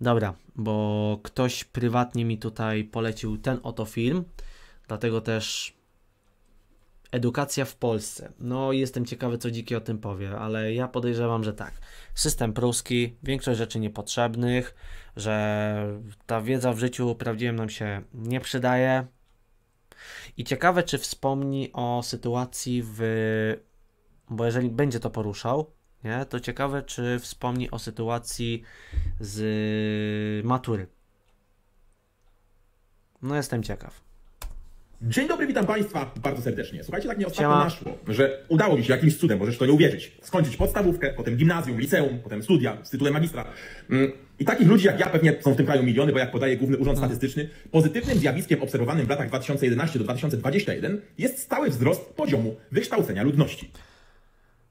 Dobra, bo ktoś prywatnie mi tutaj polecił ten oto film, dlatego też edukacja w Polsce. No, jestem ciekawy, co Dziki o tym powie, ale ja podejrzewam, że tak. System pruski, większość rzeczy niepotrzebnych, że ta wiedza w życiu prawdziwym nam się nie przydaje. I ciekawe, czy wspomni o sytuacji w... bo jeżeli będzie to poruszał, nie? to ciekawe, czy wspomni o sytuacji z matury. No jestem ciekaw. Dzień dobry, witam Państwa bardzo serdecznie. Słuchajcie, tak mnie ostatnio Siema. naszło, że udało mi się jakimś cudem, możesz to nie uwierzyć, skończyć podstawówkę, potem gimnazjum, liceum, potem studia z tytułem magistra. Mm, I takich ludzi jak ja pewnie są w tym kraju miliony, bo jak podaje Główny Urząd hmm. Statystyczny, pozytywnym zjawiskiem obserwowanym w latach 2011 do 2021 jest stały wzrost poziomu wykształcenia ludności.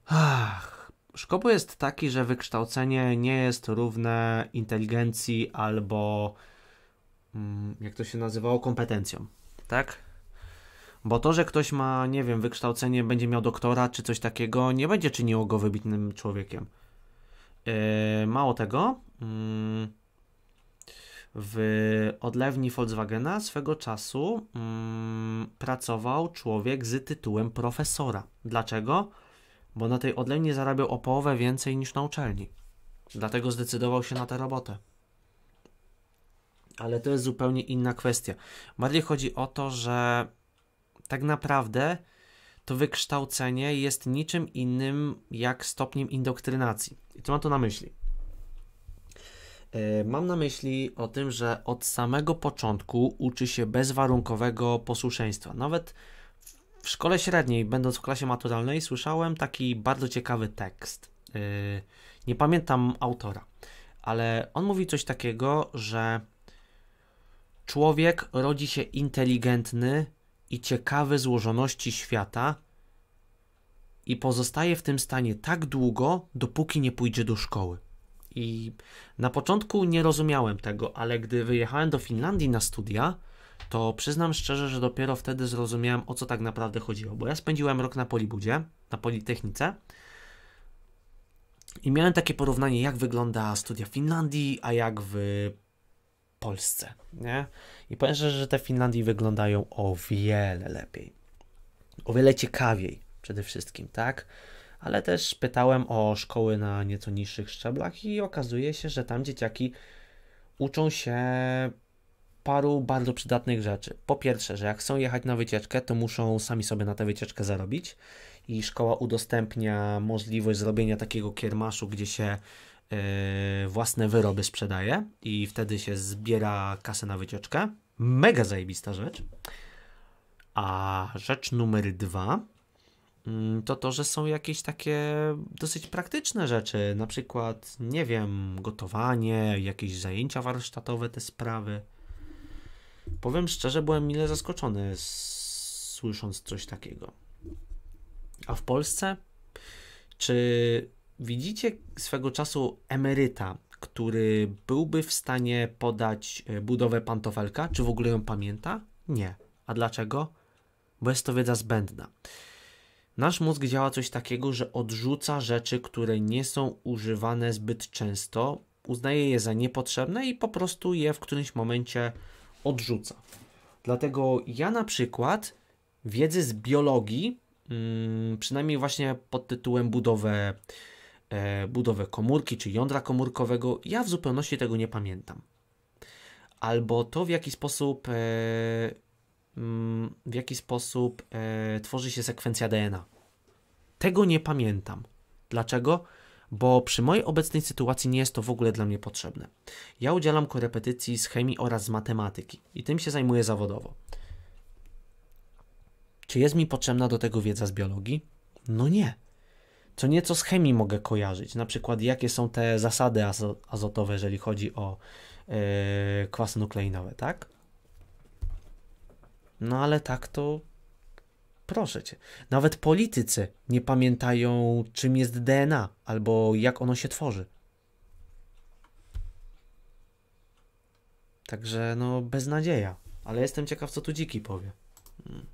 Ach. Szkopu jest taki, że wykształcenie nie jest równe inteligencji albo mm, jak to się nazywało, kompetencjom. Tak? Bo to, że ktoś ma, nie wiem, wykształcenie, będzie miał doktora czy coś takiego, nie będzie czyniło go wybitnym człowiekiem. Yy, mało tego, yy, w odlewni Volkswagena swego czasu yy, pracował człowiek z tytułem profesora. Dlaczego? bo na tej odlejni zarabiał o połowę więcej niż na uczelni. Dlatego zdecydował się na tę robotę. Ale to jest zupełnie inna kwestia. Bardziej chodzi o to, że tak naprawdę to wykształcenie jest niczym innym jak stopniem indoktrynacji. I co mam tu na myśli? E, mam na myśli o tym, że od samego początku uczy się bezwarunkowego posłuszeństwa. Nawet w szkole średniej, będąc w klasie maturalnej, słyszałem taki bardzo ciekawy tekst. Y, nie pamiętam autora, ale on mówi coś takiego, że człowiek rodzi się inteligentny i ciekawy złożoności świata i pozostaje w tym stanie tak długo, dopóki nie pójdzie do szkoły. I na początku nie rozumiałem tego, ale gdy wyjechałem do Finlandii na studia, to przyznam szczerze, że dopiero wtedy zrozumiałem, o co tak naprawdę chodziło, bo ja spędziłem rok na Polibudzie, na Politechnice i miałem takie porównanie, jak wygląda studia w Finlandii, a jak w Polsce, nie? I powiem szczerze, że te Finlandii wyglądają o wiele lepiej, o wiele ciekawiej przede wszystkim, tak? Ale też pytałem o szkoły na nieco niższych szczeblach i okazuje się, że tam dzieciaki uczą się paru bardzo przydatnych rzeczy. Po pierwsze, że jak chcą jechać na wycieczkę, to muszą sami sobie na tę wycieczkę zarobić i szkoła udostępnia możliwość zrobienia takiego kiermaszu, gdzie się yy, własne wyroby sprzedaje i wtedy się zbiera kasę na wycieczkę. Mega zajebista rzecz. A rzecz numer dwa mm, to to, że są jakieś takie dosyć praktyczne rzeczy, na przykład, nie wiem, gotowanie, jakieś zajęcia warsztatowe, te sprawy. Powiem szczerze, byłem mile zaskoczony słysząc coś takiego. A w Polsce? Czy widzicie swego czasu emeryta, który byłby w stanie podać e, budowę pantofelka? Czy w ogóle ją pamięta? Nie. A dlaczego? Bo jest to wiedza zbędna. Nasz mózg działa coś takiego, że odrzuca rzeczy, które nie są używane zbyt często, uznaje je za niepotrzebne i po prostu je w którymś momencie odrzuca. Dlatego ja na przykład wiedzy z biologii, mm, przynajmniej właśnie pod tytułem budowę, e, budowę komórki czy jądra komórkowego, ja w zupełności tego nie pamiętam. Albo to, w jaki sposób, e, mm, w jaki sposób e, tworzy się sekwencja DNA. Tego nie pamiętam. Dlaczego? bo przy mojej obecnej sytuacji nie jest to w ogóle dla mnie potrzebne. Ja udzielam korepetycji z chemii oraz z matematyki i tym się zajmuję zawodowo. Czy jest mi potrzebna do tego wiedza z biologii? No nie. Co nieco z chemii mogę kojarzyć, na przykład jakie są te zasady azotowe, jeżeli chodzi o yy, e, kwasy nukleinowe, tak? No ale tak to Proszę cię, nawet politycy nie pamiętają, czym jest DNA albo jak ono się tworzy. Także no beznadzieja, ale jestem ciekaw, co tu dziki powie. Hmm.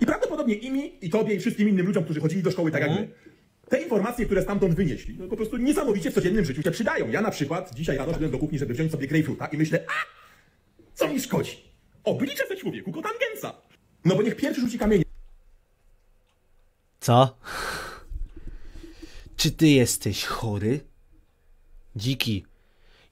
I prawdopodobnie i mi, i tobie, i wszystkim innym ludziom, którzy chodzili do szkoły tak mm. jak mhm. my, te informacje, które stamtąd wynieśli, no po prostu niesamowicie w codziennym życiu się przydają. Ja na przykład dzisiaj rano szedłem do kuchni, żeby wziąć sobie grejpfruta i myślę, a co mi szkodzi? Oblicze se człowieku kotangensa. No bo niech pierwszy rzuci kamienie. Co? Czy ty jesteś chory? Dziki,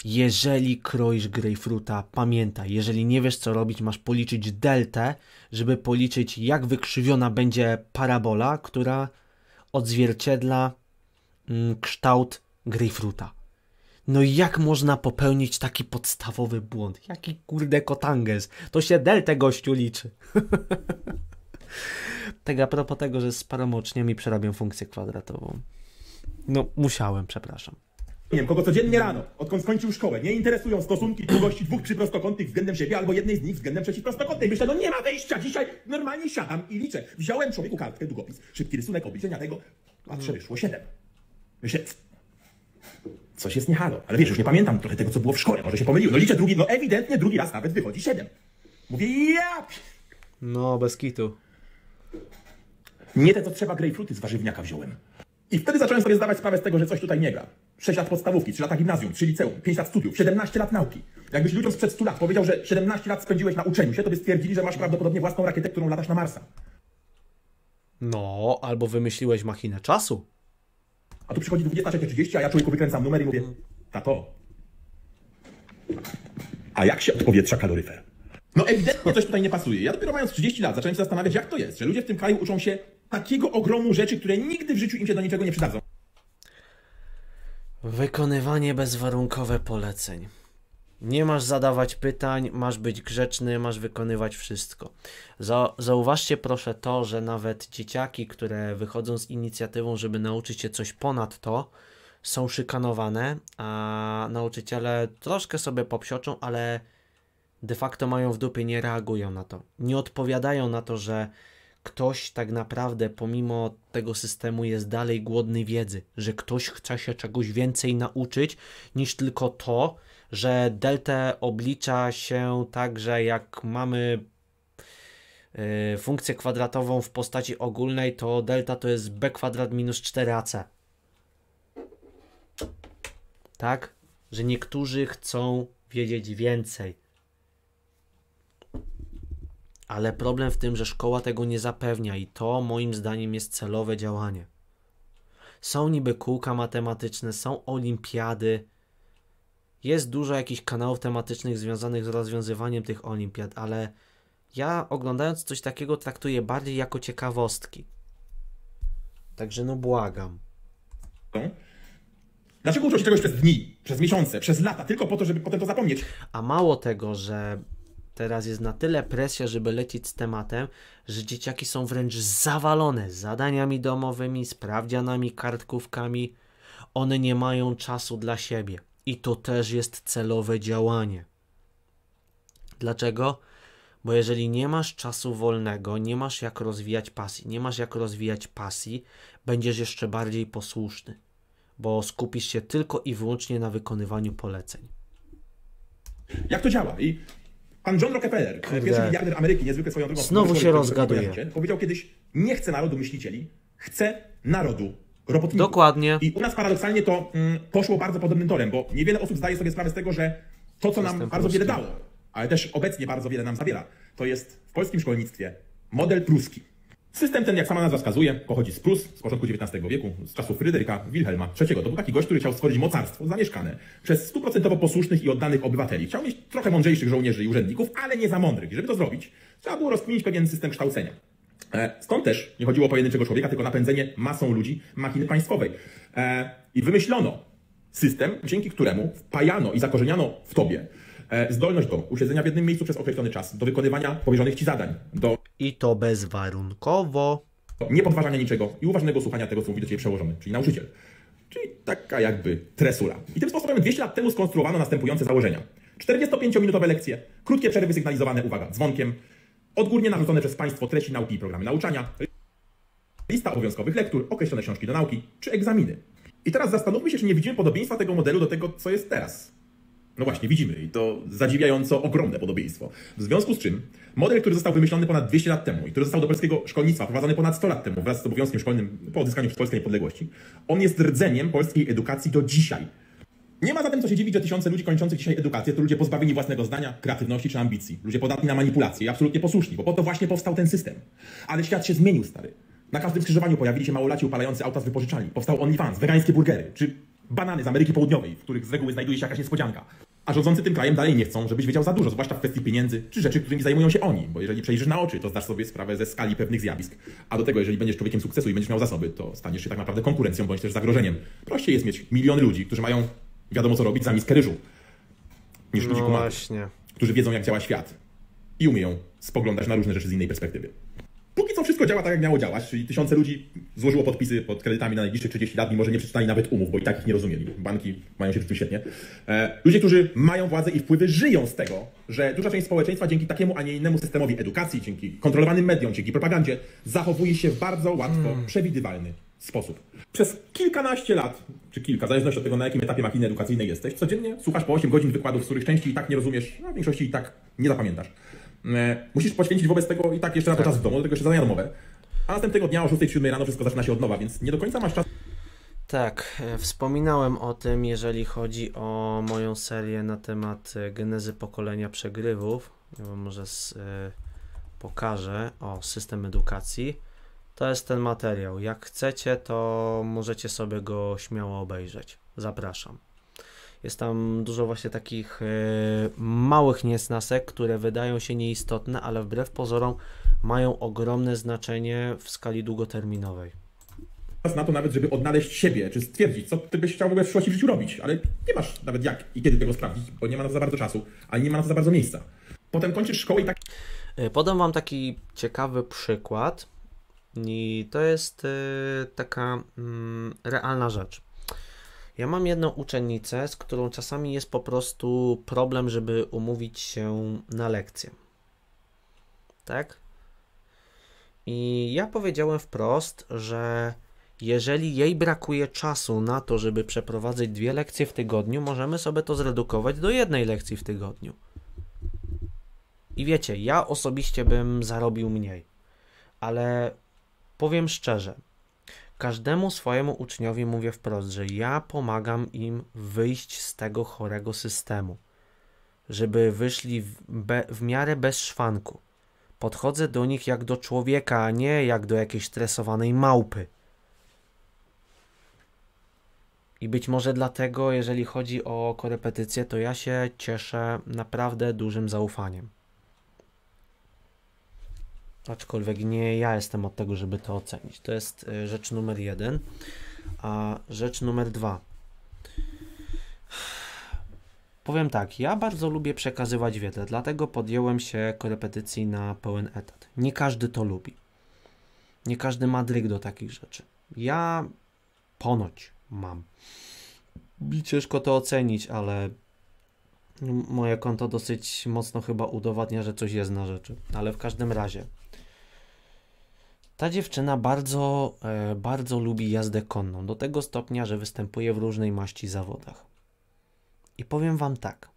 jeżeli kroisz grejpfruta, pamiętaj, jeżeli nie wiesz co robić, masz policzyć deltę, żeby policzyć jak wykrzywiona będzie parabola, która odzwierciedla mm, kształt grejpfruta. No i jak można popełnić taki podstawowy błąd? Jaki kurde kotanges? To się deltę gościu liczy. Tak a propos tego, że z paromoczniami przerabiam funkcję kwadratową. No, musiałem, przepraszam. Nie wiem, kogo codziennie rano, odkąd skończył szkołę, nie interesują stosunki długości dwóch przyprostokątnych względem siebie albo jednej z nich względem przeciwprostokątnej. Myślę, no nie ma wejścia dzisiaj, normalnie siadam i liczę. Wziąłem człowieku kartkę, długopis, szybki rysunek obliczenia tego, patrzę, wyszło siedem. Myślę, coś jest niehalo, ale wiesz, już nie pamiętam trochę tego, co było w szkole, może się pomyliłem. No liczę drugi, no ewidentnie drugi raz nawet wychodzi siedem. Mówię, ja... No, bez kitu. Nie te, co trzeba grejpfruty z warzywniaka wziąłem. I wtedy zacząłem sobie zdawać sprawę z tego, że coś tutaj nie gra. 6 lat podstawówki, 3 lata gimnazjum, 3 liceum, 5 lat studiów, 17 lat nauki. Jakbyś ludziom sprzed 100 lat powiedział, że 17 lat spędziłeś na uczeniu się, to by stwierdzili, że masz prawdopodobnie własną rakietę, którą latasz na Marsa. No, albo wymyśliłeś machinę czasu. A tu przychodzi 23.30, a ja człowieku wykręcam numer i mówię, tato, a jak się odpowietrza kaloryfer? No ewidentnie coś tutaj nie pasuje. Ja dopiero mając 30 lat zacząłem się zastanawiać, jak to jest, że ludzie w tym kraju uczą się takiego ogromu rzeczy, które nigdy w życiu im się do niczego nie przydadzą. Wykonywanie bezwarunkowe poleceń. Nie masz zadawać pytań, masz być grzeczny, masz wykonywać wszystko. zauważcie proszę to, że nawet dzieciaki, które wychodzą z inicjatywą, żeby nauczyć się coś ponad to, są szykanowane, a nauczyciele troszkę sobie popsioczą, ale de facto mają w dupie, nie reagują na to. Nie odpowiadają na to, że ktoś tak naprawdę pomimo tego systemu jest dalej głodny wiedzy, że ktoś chce się czegoś więcej nauczyć niż tylko to, że deltę oblicza się tak, że jak mamy y, funkcję kwadratową w postaci ogólnej, to delta to jest b kwadrat minus 4ac. Tak? Że niektórzy chcą wiedzieć więcej ale problem w tym, że szkoła tego nie zapewnia i to moim zdaniem jest celowe działanie. Są niby kółka matematyczne, są olimpiady. Jest dużo jakichś kanałów tematycznych związanych z rozwiązywaniem tych olimpiad, ale ja oglądając coś takiego traktuję bardziej jako ciekawostki. Także no błagam. Dlaczego uczą się czegoś przez dni, przez miesiące, przez lata, tylko po to, żeby potem to zapomnieć? A mało tego, że Teraz jest na tyle presja, żeby lecieć z tematem, że dzieciaki są wręcz zawalone zadaniami domowymi, sprawdzianami, kartkówkami. One nie mają czasu dla siebie i to też jest celowe działanie. Dlaczego? Bo jeżeli nie masz czasu wolnego, nie masz jak rozwijać pasji, nie masz jak rozwijać pasji, będziesz jeszcze bardziej posłuszny, bo skupisz się tylko i wyłącznie na wykonywaniu poleceń. Jak to działa? I Pan John Rockefeller, Kurde. pierwszy miliarder Ameryki, niezwykle swoją drogą... Znowu się rozgaduje. Powiedział kiedyś, nie chcę narodu myślicieli, chcę narodu robotników. Dokładnie. I u nas paradoksalnie to mm, poszło bardzo podobnym torem, bo niewiele osób zdaje sobie sprawę z tego, że to, co nam bardzo wiele dało, ale też obecnie bardzo wiele nam zabiera, to jest w polskim szkolnictwie model pruski. System ten, jak sama nazwa wskazuje, pochodzi z Prus z początku XIX wieku, z czasów Fryderyka Wilhelma III. To był taki gość, który chciał stworzyć mocarstwo zamieszkane przez stuprocentowo posłusznych i oddanych obywateli. Chciał mieć trochę mądrzejszych żołnierzy i urzędników, ale nie za mądrych. I żeby to zrobić, trzeba było rozkminić pewien system kształcenia. E, stąd też nie chodziło o pojedynczego człowieka, tylko napędzenie masą ludzi machiny państwowej. E, I wymyślono system, dzięki któremu wpajano i zakorzeniano w tobie E, zdolność do usiedzenia w jednym miejscu przez określony czas, do wykonywania powierzonych ci zadań, do... I to bezwarunkowo. Nie podważania niczego i uważnego słuchania tego, co mówi do ciebie przełożony, czyli nauczyciel. Czyli taka jakby tresula I tym sposobem 200 lat temu skonstruowano następujące założenia. 45-minutowe lekcje, krótkie przerwy sygnalizowane, uwaga, dzwonkiem, odgórnie narzucone przez państwo treści nauki i programy nauczania, lista obowiązkowych lektur, określone książki do nauki czy egzaminy. I teraz zastanówmy się, czy nie widzimy podobieństwa tego modelu do tego, co jest teraz. No właśnie, widzimy i to zadziwiająco ogromne podobieństwo. W związku z czym model, który został wymyślony ponad 200 lat temu i który został do polskiego szkolnictwa wprowadzony ponad 100 lat temu wraz z obowiązkiem szkolnym po odzyskaniu polskiej niepodległości, on jest rdzeniem polskiej edukacji do dzisiaj. Nie ma zatem co się dziwić, że tysiące ludzi kończących dzisiaj edukację to ludzie pozbawieni własnego zdania, kreatywności czy ambicji. Ludzie podatni na manipulacje i absolutnie posłuszni, bo po to właśnie powstał ten system. Ale świat się zmienił, stary. Na każdym skrzyżowaniu pojawili się małolaci upalający auta z wypożyczalni. Powstał OnlyFans, wegańskie burgery, czy banany z Ameryki Południowej, w których z reguły znajduje się jakaś niespodzianka a rządzący tym krajem dalej nie chcą, żebyś wiedział za dużo, zwłaszcza w kwestii pieniędzy czy rzeczy, którymi zajmują się oni. Bo jeżeli przejrzysz na oczy, to zdasz sobie sprawę ze skali pewnych zjawisk. A do tego, jeżeli będziesz człowiekiem sukcesu i będziesz miał zasoby, to staniesz się tak naprawdę konkurencją bądź też zagrożeniem. Prościej jest mieć milion ludzi, którzy mają wiadomo co robić za miskę ryżu, niż no ludzi kumatów, którzy wiedzą jak działa świat i umieją spoglądać na różne rzeczy z innej perspektywy wszystko działa tak, jak miało działać, czyli tysiące ludzi złożyło podpisy pod kredytami na najbliższych 30 lat, mimo że nie przeczytali nawet umów, bo i tak ich nie rozumieli. Banki mają się w tym świetnie. E, ludzie, którzy mają władzę i wpływy, żyją z tego, że duża część społeczeństwa dzięki takiemu, a nie innemu systemowi edukacji, dzięki kontrolowanym mediom, dzięki propagandzie, zachowuje się w bardzo łatwo hmm. przewidywalny sposób. Przez kilkanaście lat, czy kilka, w zależności od tego, na jakim etapie machiny edukacyjnej jesteś, codziennie słuchasz po 8 godzin wykładów, z których części i tak nie rozumiesz, a w większości i tak nie zapamiętasz. E, musisz poświęcić wobec tego i tak jeszcze na to tak. czas w domu, do tego się zadania domowe. A następnego dnia o 6-7 rano wszystko zaczyna się od nowa, więc nie do końca masz czas. Tak, e, wspominałem o tym, jeżeli chodzi o moją serię na temat e, genezy pokolenia przegrywów. Ja może z, y, pokażę o system edukacji. To jest ten materiał. Jak chcecie, to możecie sobie go śmiało obejrzeć. Zapraszam. Jest tam dużo właśnie takich e, małych niesnasek, które wydają się nieistotne, ale wbrew pozorom mają ogromne znaczenie w skali długoterminowej na to nawet, żeby odnaleźć siebie, czy stwierdzić, co ty byś chciał w ogóle w przyszłości w życiu robić, ale nie masz nawet jak i kiedy tego sprawdzić, bo nie ma na to za bardzo czasu, ani nie ma na to za bardzo miejsca. Potem kończysz szkołę i tak... E, podam wam taki ciekawy przykład i to jest e, taka mm, realna rzecz. Ja mam jedną uczennicę, z którą czasami jest po prostu problem, żeby umówić się na lekcję. Tak? I ja powiedziałem wprost, że jeżeli jej brakuje czasu na to, żeby przeprowadzić dwie lekcje w tygodniu, możemy sobie to zredukować do jednej lekcji w tygodniu. I wiecie, ja osobiście bym zarobił mniej, ale powiem szczerze, Każdemu swojemu uczniowi mówię wprost, że ja pomagam im wyjść z tego chorego systemu, żeby wyszli w, be, w miarę bez szwanku. Podchodzę do nich jak do człowieka, a nie jak do jakiejś stresowanej małpy. I być może dlatego, jeżeli chodzi o korepetycje, to ja się cieszę naprawdę dużym zaufaniem. Aczkolwiek nie ja jestem od tego, żeby to ocenić. To jest e, rzecz numer jeden. A rzecz numer dwa. Powiem tak, ja bardzo lubię przekazywać wiedzę, dlatego podjąłem się korepetycji na pełen etat. Nie każdy to lubi. Nie każdy ma dryg do takich rzeczy. Ja ponoć mam. I ciężko to ocenić, ale moje konto dosyć mocno chyba udowadnia, że coś jest na rzeczy. Ale w każdym razie, ta dziewczyna bardzo, e, bardzo lubi jazdę konną, do tego stopnia, że występuje w różnej maści zawodach. I powiem wam tak.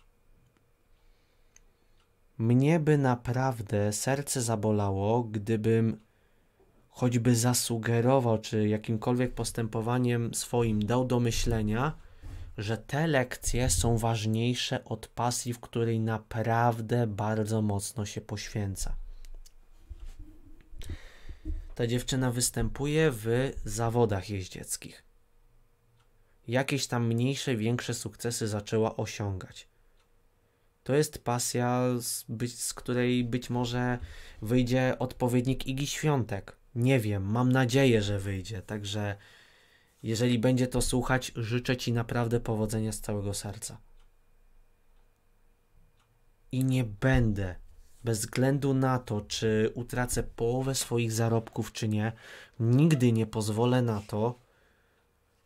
Mnie by naprawdę serce zabolało, gdybym choćby zasugerował, czy jakimkolwiek postępowaniem swoim dał do myślenia, że te lekcje są ważniejsze od pasji, w której naprawdę bardzo mocno się poświęca ta dziewczyna występuje w zawodach jeździeckich. Jakieś tam mniejsze, większe sukcesy zaczęła osiągać. To jest pasja, z, być, z której być może wyjdzie odpowiednik Igi Świątek. Nie wiem, mam nadzieję, że wyjdzie. Także jeżeli będzie to słuchać, życzę Ci naprawdę powodzenia z całego serca. I nie będę bez względu na to, czy utracę połowę swoich zarobków, czy nie, nigdy nie pozwolę na to,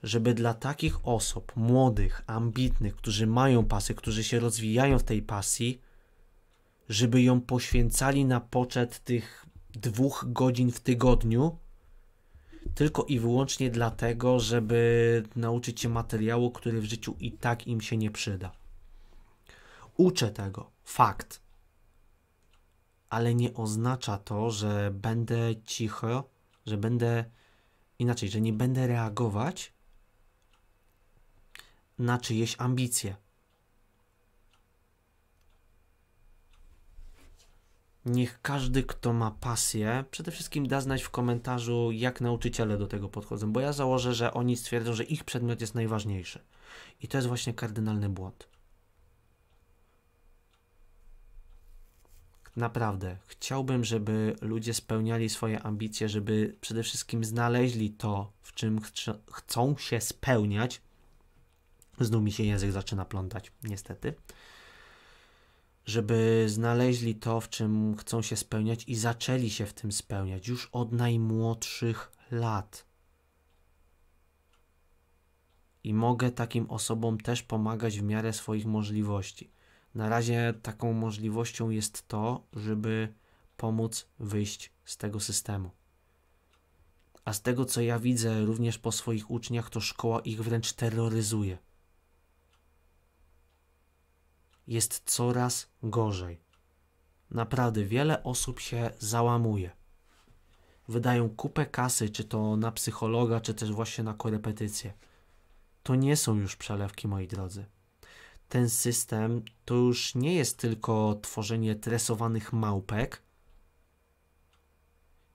żeby dla takich osób, młodych, ambitnych, którzy mają pasję, którzy się rozwijają w tej pasji, żeby ją poświęcali na poczet tych dwóch godzin w tygodniu, tylko i wyłącznie dlatego, żeby nauczyć się materiału, który w życiu i tak im się nie przyda. Uczę tego. Fakt ale nie oznacza to, że będę cicho, że będę inaczej, że nie będę reagować na czyjeś ambicje. Niech każdy, kto ma pasję, przede wszystkim da znać w komentarzu, jak nauczyciele do tego podchodzą, bo ja założę, że oni stwierdzą, że ich przedmiot jest najważniejszy. I to jest właśnie kardynalny błąd. Naprawdę, chciałbym, żeby ludzie spełniali swoje ambicje, żeby przede wszystkim znaleźli to, w czym ch chcą się spełniać. Znów mi się język zaczyna plątać, niestety. Żeby znaleźli to, w czym chcą się spełniać i zaczęli się w tym spełniać już od najmłodszych lat. I mogę takim osobom też pomagać w miarę swoich możliwości na razie taką możliwością jest to, żeby pomóc wyjść z tego systemu. A z tego co ja widzę również po swoich uczniach, to szkoła ich wręcz terroryzuje. Jest coraz gorzej. Naprawdę wiele osób się załamuje. Wydają kupę kasy, czy to na psychologa, czy też właśnie na korepetycje. To nie są już przelewki, moi drodzy ten system to już nie jest tylko tworzenie tresowanych małpek,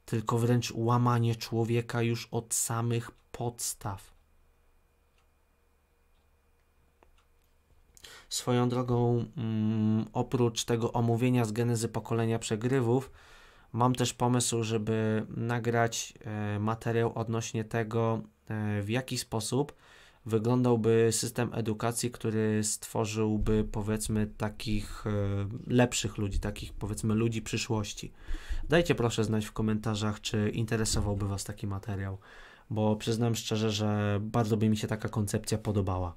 tylko wręcz łamanie człowieka już od samych podstaw. Swoją drogą, mm, oprócz tego omówienia z genezy pokolenia przegrywów, mam też pomysł, żeby nagrać e, materiał odnośnie tego, e, w jaki sposób wyglądałby system edukacji, który stworzyłby powiedzmy takich e, lepszych ludzi, takich powiedzmy ludzi przyszłości. Dajcie proszę znać w komentarzach, czy interesowałby Was taki materiał, bo przyznam szczerze, że bardzo by mi się taka koncepcja podobała.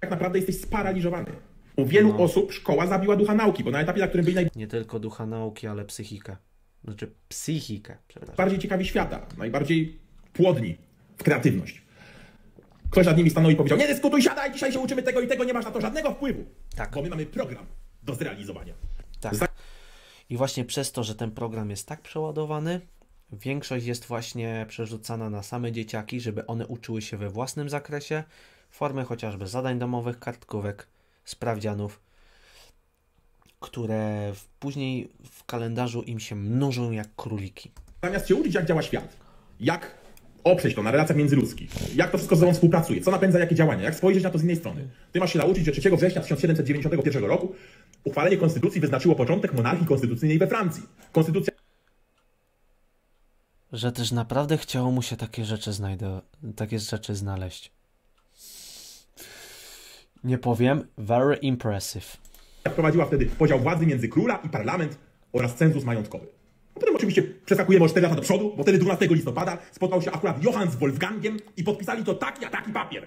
Tak naprawdę jesteś sparaliżowany. U wielu no. osób szkoła zabiła ducha nauki, bo na etapie, na którym byli naj... Nie tylko ducha nauki, ale psychikę. Znaczy psychikę, przepraszam. Bardziej ciekawi świata, najbardziej płodni w kreatywność. Ktoś nad nimi stanął i powiedział, nie dyskutuj, siadaj, dzisiaj się uczymy tego i tego, nie masz na to żadnego wpływu. Tak. Bo my mamy program do zrealizowania. Tak. I właśnie przez to, że ten program jest tak przeładowany, większość jest właśnie przerzucana na same dzieciaki, żeby one uczyły się we własnym zakresie, formy chociażby zadań domowych, kartkówek, sprawdzianów, które później w kalendarzu im się mnożą jak króliki. Zamiast się uczyć, jak działa świat, jak oprzeć to na relacjach międzyludzkich, jak to wszystko ze sobą współpracuje, co napędza jakie działania, jak spojrzeć na to z innej strony. Ty masz się nauczyć, że 3 września 1791 roku uchwalenie konstytucji wyznaczyło początek monarchii konstytucyjnej we Francji. Konstytucja... Że też naprawdę chciało mu się takie rzeczy, znajdo... takie rzeczy znaleźć. Nie powiem, very impressive. Wprowadziła wtedy podział władzy między króla i parlament oraz cenzus majątkowy. Potem oczywiście przeskakujemy o 4 lata do przodu, bo wtedy 12 listopada spotkał się akurat Johann z Wolfgangiem i podpisali to taki, a taki papier.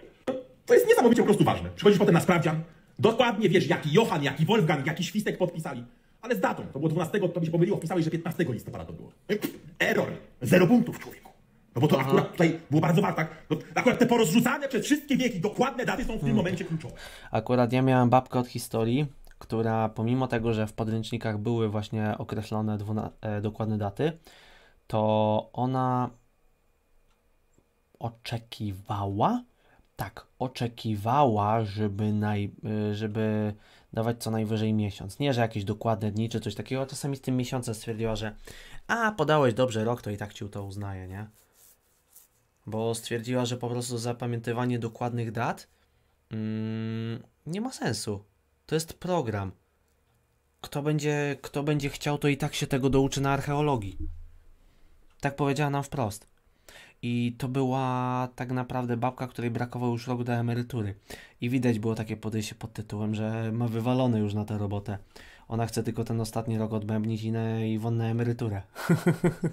To jest niesamowicie po prostu ważne. Przychodzisz potem na sprawdzian, dokładnie wiesz, jaki Johann, jaki Wolfgang, jaki Świstek podpisali. Ale z datą, to było 12, to mi się pomyliło, wpisałeś, że 15 listopada to było. Error. Zero punktów, człowieku. No bo to Aha. akurat tutaj było bardzo ważne. Tak? No, akurat te porozrzucane przez wszystkie wieki, dokładne daty są w tym hmm. momencie kluczowe. Akurat ja miałem babkę od historii, która pomimo tego, że w podręcznikach były właśnie określone e, dokładne daty, to ona oczekiwała, tak, oczekiwała, żeby, naj, e, żeby dawać co najwyżej miesiąc. Nie, że jakieś dokładne dni czy coś takiego. Czasami z tym miesiącem stwierdziła, że a, podałeś dobrze rok, to i tak ci to uznaje, nie? Bo stwierdziła, że po prostu zapamiętywanie dokładnych dat mm, nie ma sensu. To jest program. Kto będzie, kto będzie chciał, to i tak się tego douczy na archeologii. Tak powiedziała nam wprost. I to była tak naprawdę babka, której brakowało już rok do emerytury. I widać było takie podejście pod tytułem, że ma wywalone już na tę robotę. Ona chce tylko ten ostatni rok odbębnić i, na, i won emeryturę.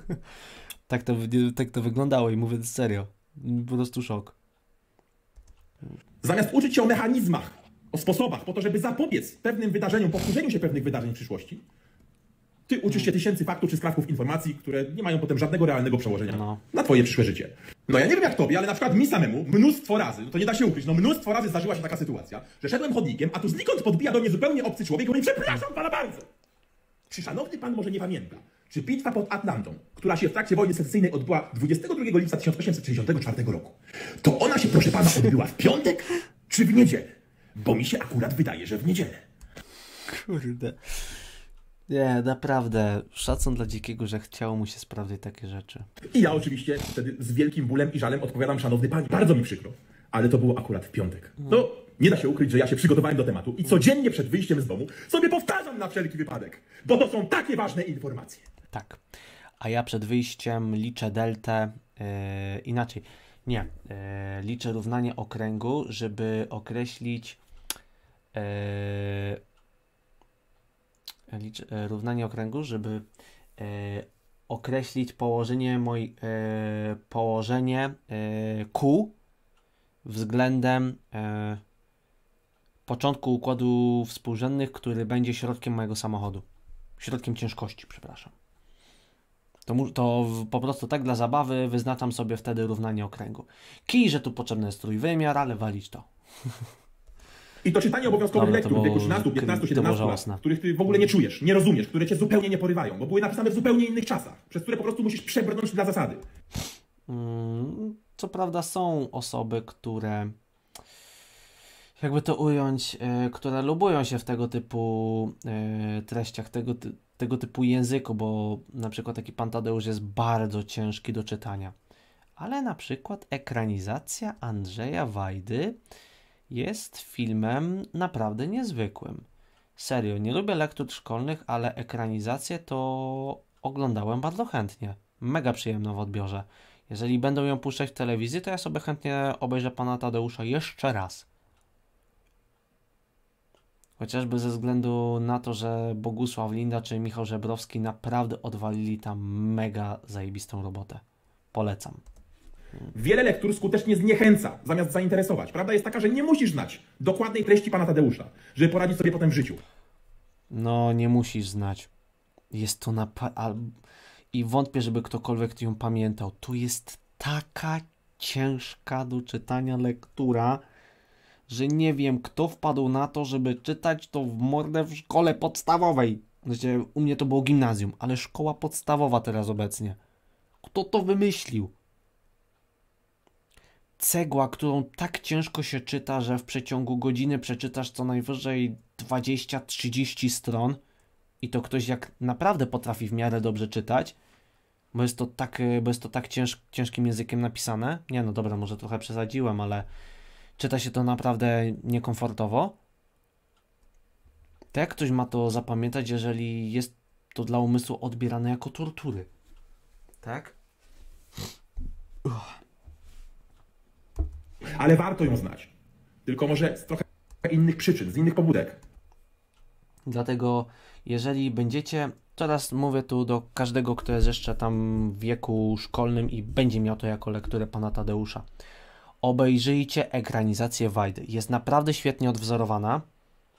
tak, to, tak to wyglądało i mówię serio. Po prostu szok. Zamiast uczyć się o mechanizmach, sposobach po to, żeby zapobiec pewnym wydarzeniom, powtórzeniu się pewnych wydarzeń w przyszłości, ty uczysz się tysięcy faktów czy skrawków informacji, które nie mają potem żadnego realnego przełożenia no. na twoje przyszłe życie. No ja nie wiem jak tobie, ale na przykład mi samemu mnóstwo razy, no to nie da się ukryć, no mnóstwo razy zdarzyła się taka sytuacja, że szedłem chodnikiem, a tu znikąd podbija do mnie zupełnie obcy człowiek i mówi przepraszam pana bardzo. Czy szanowny pan może nie pamięta, czy bitwa pod Atlantą, która się w trakcie wojny secesyjnej odbyła 22 lipca 1864 roku, to ona się proszę pana odbyła w piątek czy w niedzielę? Bo mi się akurat wydaje, że w niedzielę. Kurde. Nie, naprawdę. Szacun dla dzikiego, że chciało mu się sprawdzić takie rzeczy. I ja oczywiście wtedy z wielkim bólem i żalem odpowiadam, szanowny panie, bardzo mi przykro. Ale to było akurat w piątek. No, no nie da się ukryć, że ja się przygotowałem do tematu i codziennie przed wyjściem z domu sobie powtarzam na wszelki wypadek, bo to są takie ważne informacje. Tak. A ja przed wyjściem liczę deltę yy, inaczej nie. E, liczę równanie okręgu, żeby określić e, liczę, e, równanie okręgu, żeby e, określić położenie moj, e, położenie kół e, względem początku układu współrzędnych, który będzie środkiem mojego samochodu. Środkiem ciężkości, przepraszam to, to po prostu tak dla zabawy wyznaczam sobie wtedy równanie okręgu. Kij, że tu potrzebny jest trójwymiar, ale walić to. I to czytanie obowiązkowych lektur było... wieku 13, 15, 17 lat, których ty w ogóle nie czujesz, nie rozumiesz, które cię zupełnie nie porywają, bo były napisane w zupełnie innych czasach, przez które po prostu musisz przebrnąć dla zasady. Mm, co prawda są osoby, które jakby to ująć, e, które lubują się w tego typu e, treściach, tego typu tego typu języku, bo na przykład taki Pantadeusz jest bardzo ciężki do czytania. Ale na przykład ekranizacja Andrzeja Wajdy jest filmem naprawdę niezwykłym. Serio, nie lubię lektur szkolnych, ale ekranizację to oglądałem bardzo chętnie. Mega przyjemno w odbiorze. Jeżeli będą ją puszczać w telewizji, to ja sobie chętnie obejrzę pana Tadeusza jeszcze raz. Chociażby ze względu na to, że Bogusław Linda czy Michał Żebrowski naprawdę odwalili tam mega zajebistą robotę. Polecam. Wiele lektur skutecznie zniechęca, zamiast zainteresować. Prawda jest taka, że nie musisz znać dokładnej treści pana Tadeusza, żeby poradzić sobie potem w życiu. No, nie musisz znać. Jest to na. I wątpię, żeby ktokolwiek ją pamiętał. To jest taka ciężka do czytania lektura że nie wiem, kto wpadł na to, żeby czytać to w mordę w szkole podstawowej. Znaczy, u mnie to było gimnazjum, ale szkoła podstawowa teraz obecnie. Kto to wymyślił? Cegła, którą tak ciężko się czyta, że w przeciągu godziny przeczytasz co najwyżej 20-30 stron i to ktoś jak naprawdę potrafi w miarę dobrze czytać, bo jest to tak, bo jest to tak cięż, ciężkim językiem napisane. Nie no dobra, może trochę przesadziłem, ale czyta się to naprawdę niekomfortowo. To jak ktoś ma to zapamiętać, jeżeli jest to dla umysłu odbierane jako tortury? Tak? Uch. Ale warto ją znać. Tylko może z trochę innych przyczyn, z innych pobudek. Dlatego, jeżeli będziecie, teraz mówię tu do każdego, kto jest jeszcze tam w wieku szkolnym i będzie miał to jako lekturę pana Tadeusza obejrzyjcie ekranizację Wajdy. Jest naprawdę świetnie odwzorowana,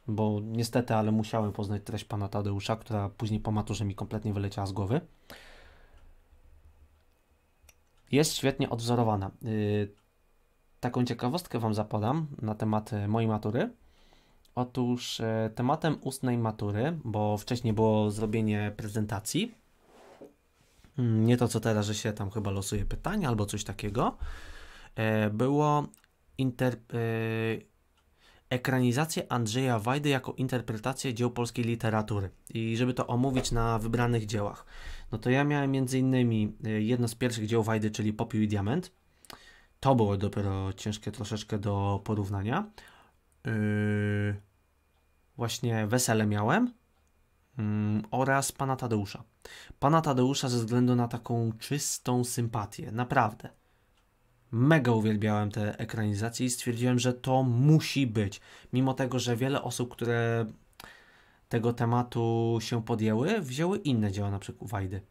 bo niestety, ale musiałem poznać treść pana Tadeusza, która później po maturze mi kompletnie wyleciała z głowy. Jest świetnie odwzorowana. Y, taką ciekawostkę wam zapodam na temat y, mojej matury. Otóż y, tematem ustnej matury, bo wcześniej było zrobienie prezentacji. Mm, nie to co teraz, że się tam chyba losuje pytania albo coś takiego. E, było inter... E, ekranizację Andrzeja Wajdy jako interpretację dzieł polskiej literatury i żeby to omówić na wybranych dziełach. No to ja miałem między innymi e, jedno z pierwszych dzieł Wajdy, czyli Popiół i Diament. To było dopiero ciężkie troszeczkę do porównania. Właśnie Wesele miałem mm, oraz Pana Tadeusza. Pana Tadeusza ze względu na taką czystą sympatię, naprawdę. Mega uwielbiałem te ekranizacje i stwierdziłem, że to musi być. Mimo tego, że wiele osób, które tego tematu się podjęły, wzięły inne dzieła, na przykład Wajdy.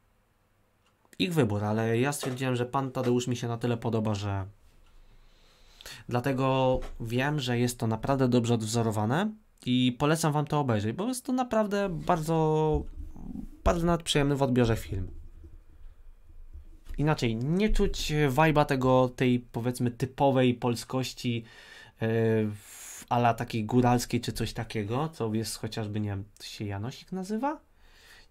Ich wybór, ale ja stwierdziłem, że pan Tadeusz mi się na tyle podoba, że. Dlatego wiem, że jest to naprawdę dobrze odwzorowane i polecam wam to obejrzeć, bo jest to naprawdę bardzo, bardzo nadprzyjemny w odbiorze film inaczej, nie czuć wajba tego, tej powiedzmy typowej polskości yy, ala takiej góralskiej czy coś takiego, co jest chociażby, nie wiem, to się Janosik nazywa?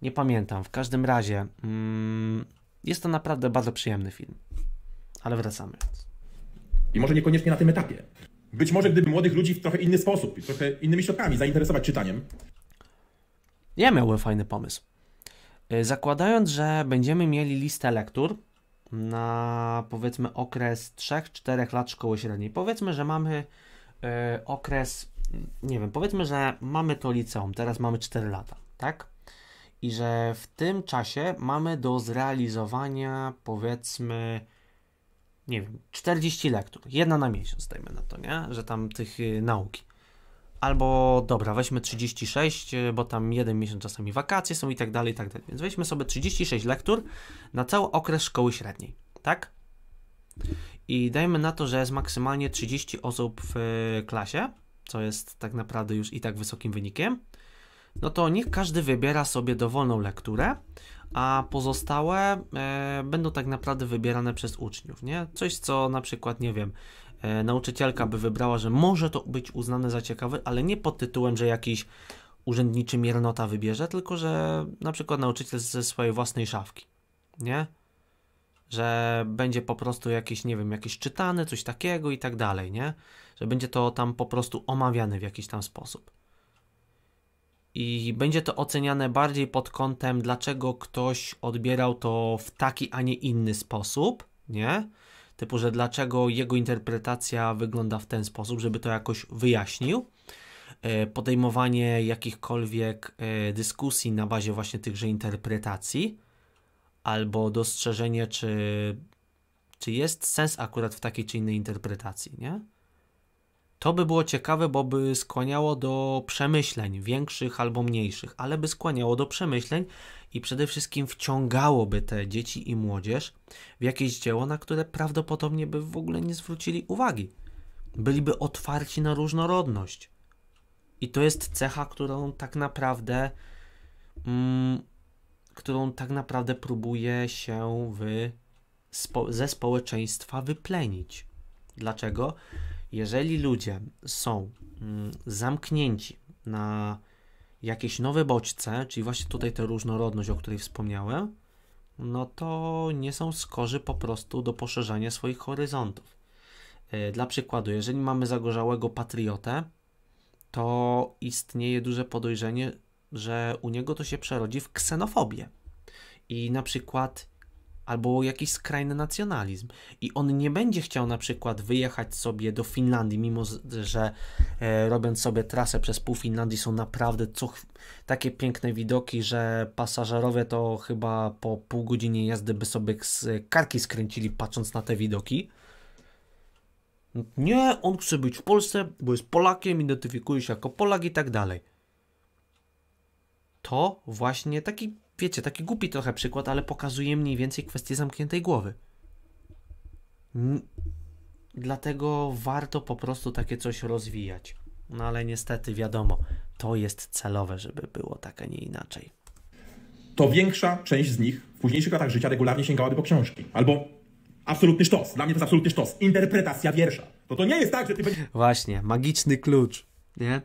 Nie pamiętam. W każdym razie mm, jest to naprawdę bardzo przyjemny film. Ale wracamy. I może niekoniecznie na tym etapie. Być może gdyby młodych ludzi w trochę inny sposób, trochę innymi środkami zainteresować czytaniem. Ja miałem fajny pomysł. E, zakładając, że będziemy mieli listę lektur, na powiedzmy okres 3-4 lat szkoły średniej. Powiedzmy, że mamy e, okres, nie wiem, powiedzmy, że mamy to liceum, teraz mamy 4 lata, tak? I że w tym czasie mamy do zrealizowania powiedzmy, nie wiem, 40 lektur, jedna na miesiąc, dajmy na to, nie? Że tam tych e, nauki albo dobra, weźmy 36, y, bo tam jeden miesiąc czasami wakacje są i tak dalej, i tak dalej. Więc weźmy sobie 36 lektur na cały okres szkoły średniej, tak? I dajmy na to, że jest maksymalnie 30 osób w y, klasie, co jest tak naprawdę już i tak wysokim wynikiem. No to niech każdy wybiera sobie dowolną lekturę, a pozostałe e, będą tak naprawdę wybierane przez uczniów, nie? Coś, co na przykład, nie wiem, E, nauczycielka by wybrała, że może to być uznane za ciekawe, ale nie pod tytułem, że jakiś urzędniczy miernota wybierze, tylko że na przykład nauczyciel ze swojej własnej szafki, nie? Że będzie po prostu jakieś, nie wiem, jakieś czytany, coś takiego i tak dalej, nie? Że będzie to tam po prostu omawiane w jakiś tam sposób. I będzie to oceniane bardziej pod kątem, dlaczego ktoś odbierał to w taki, a nie inny sposób, nie? typu, że dlaczego jego interpretacja wygląda w ten sposób, żeby to jakoś wyjaśnił. E, podejmowanie jakichkolwiek e, dyskusji na bazie właśnie tychże interpretacji, albo dostrzeżenie, czy, czy jest sens akurat w takiej czy innej interpretacji, nie? To by było ciekawe, bo by skłaniało do przemyśleń, większych albo mniejszych, ale by skłaniało do przemyśleń i przede wszystkim wciągałoby te dzieci i młodzież w jakieś dzieło, na które prawdopodobnie by w ogóle nie zwrócili uwagi. Byliby otwarci na różnorodność. I to jest cecha, którą tak naprawdę mm, którą tak naprawdę próbuje się spo, ze społeczeństwa wyplenić. Dlaczego? jeżeli ludzie są mm, zamknięci na jakieś nowe bodźce, czyli właśnie tutaj tę różnorodność, o której wspomniałem, no to nie są skorzy po prostu do poszerzania swoich horyzontów. E, dla przykładu, jeżeli mamy zagorzałego patriotę, to istnieje duże podejrzenie, że u niego to się przerodzi w ksenofobię. I na przykład albo jakiś skrajny nacjonalizm. I on nie będzie chciał na przykład wyjechać sobie do Finlandii, mimo że e, robiąc sobie trasę przez pół Finlandii są naprawdę co, takie piękne widoki, że pasażerowie to chyba po pół godzinie jazdy by sobie karki skręcili patrząc na te widoki. Nie, on chce być w Polsce, bo jest Polakiem, identyfikuje się jako Polak i tak dalej. To właśnie taki wiecie, taki głupi trochę przykład, ale pokazuje mniej więcej kwestię zamkniętej głowy. Dlatego warto po prostu takie coś rozwijać. No ale niestety wiadomo, to jest celowe, żeby było tak, a nie inaczej. To większa część z nich w późniejszych latach życia regularnie sięgałaby po książki. Albo absolutny sztos. Dla mnie to jest absolutny sztos. Interpretacja wiersza. To no to nie jest tak, że ty będziesz... Właśnie, magiczny klucz, nie?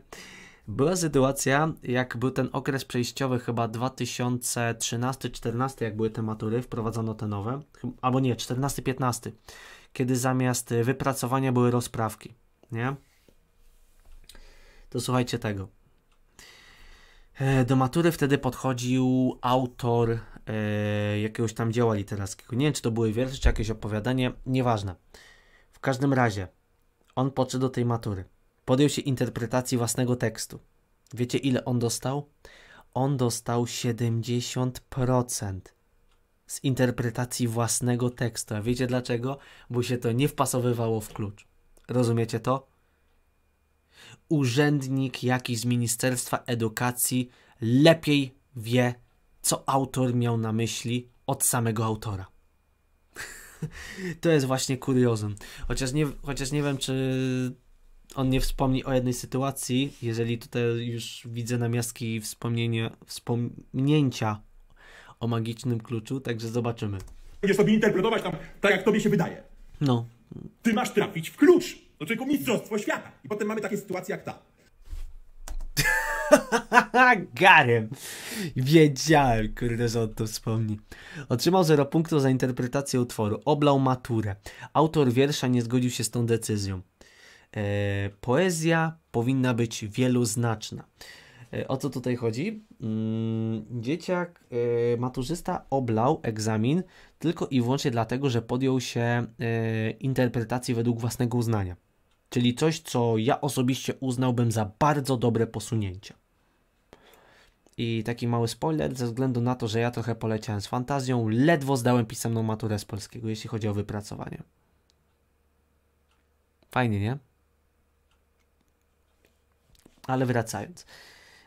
była sytuacja, jak był ten okres przejściowy, chyba 2013-14, jak były te matury, wprowadzono te nowe, albo nie, 14-15, kiedy zamiast wypracowania były rozprawki, nie? To słuchajcie tego. E, do matury wtedy podchodził autor e, jakiegoś tam dzieła literackiego. Nie wiem, czy to były wiersze, czy jakieś opowiadanie, nieważne. W każdym razie, on podszedł do tej matury podjął się interpretacji własnego tekstu. Wiecie, ile on dostał? On dostał 70% z interpretacji własnego tekstu. A wiecie dlaczego? Bo się to nie wpasowywało w klucz. Rozumiecie to? Urzędnik jakiś z Ministerstwa Edukacji lepiej wie, co autor miał na myśli od samego autora. to jest właśnie kuriozum. Chociaż nie, chociaż nie wiem, czy on nie wspomni o jednej sytuacji, jeżeli tutaj już widzę namiastki wspomnienia, wspomnięcia o magicznym kluczu, także zobaczymy. Będziesz sobie interpretować tam tak, jak tobie się wydaje. No. Ty masz trafić w klucz. To tylko mistrzostwo świata. I potem mamy takie sytuacje jak ta. Garem. Wiedziałem, kurde, że on to wspomni. Otrzymał 0 punktów za interpretację utworu. Oblał maturę. Autor wiersza nie zgodził się z tą decyzją. E, poezja powinna być wieluznaczna. E, o co tutaj chodzi? Mm, dzieciak, e, maturzysta oblał egzamin tylko i wyłącznie dlatego, że podjął się interpretacji według własnego uznania. Czyli coś, co ja osobiście uznałbym za bardzo dobre posunięcie. I taki mały spoiler, ze względu na to, że ja trochę poleciałem z fantazją, ledwo zdałem pisemną maturę z polskiego, jeśli chodzi o wypracowanie. Fajnie, nie? Ale wracając.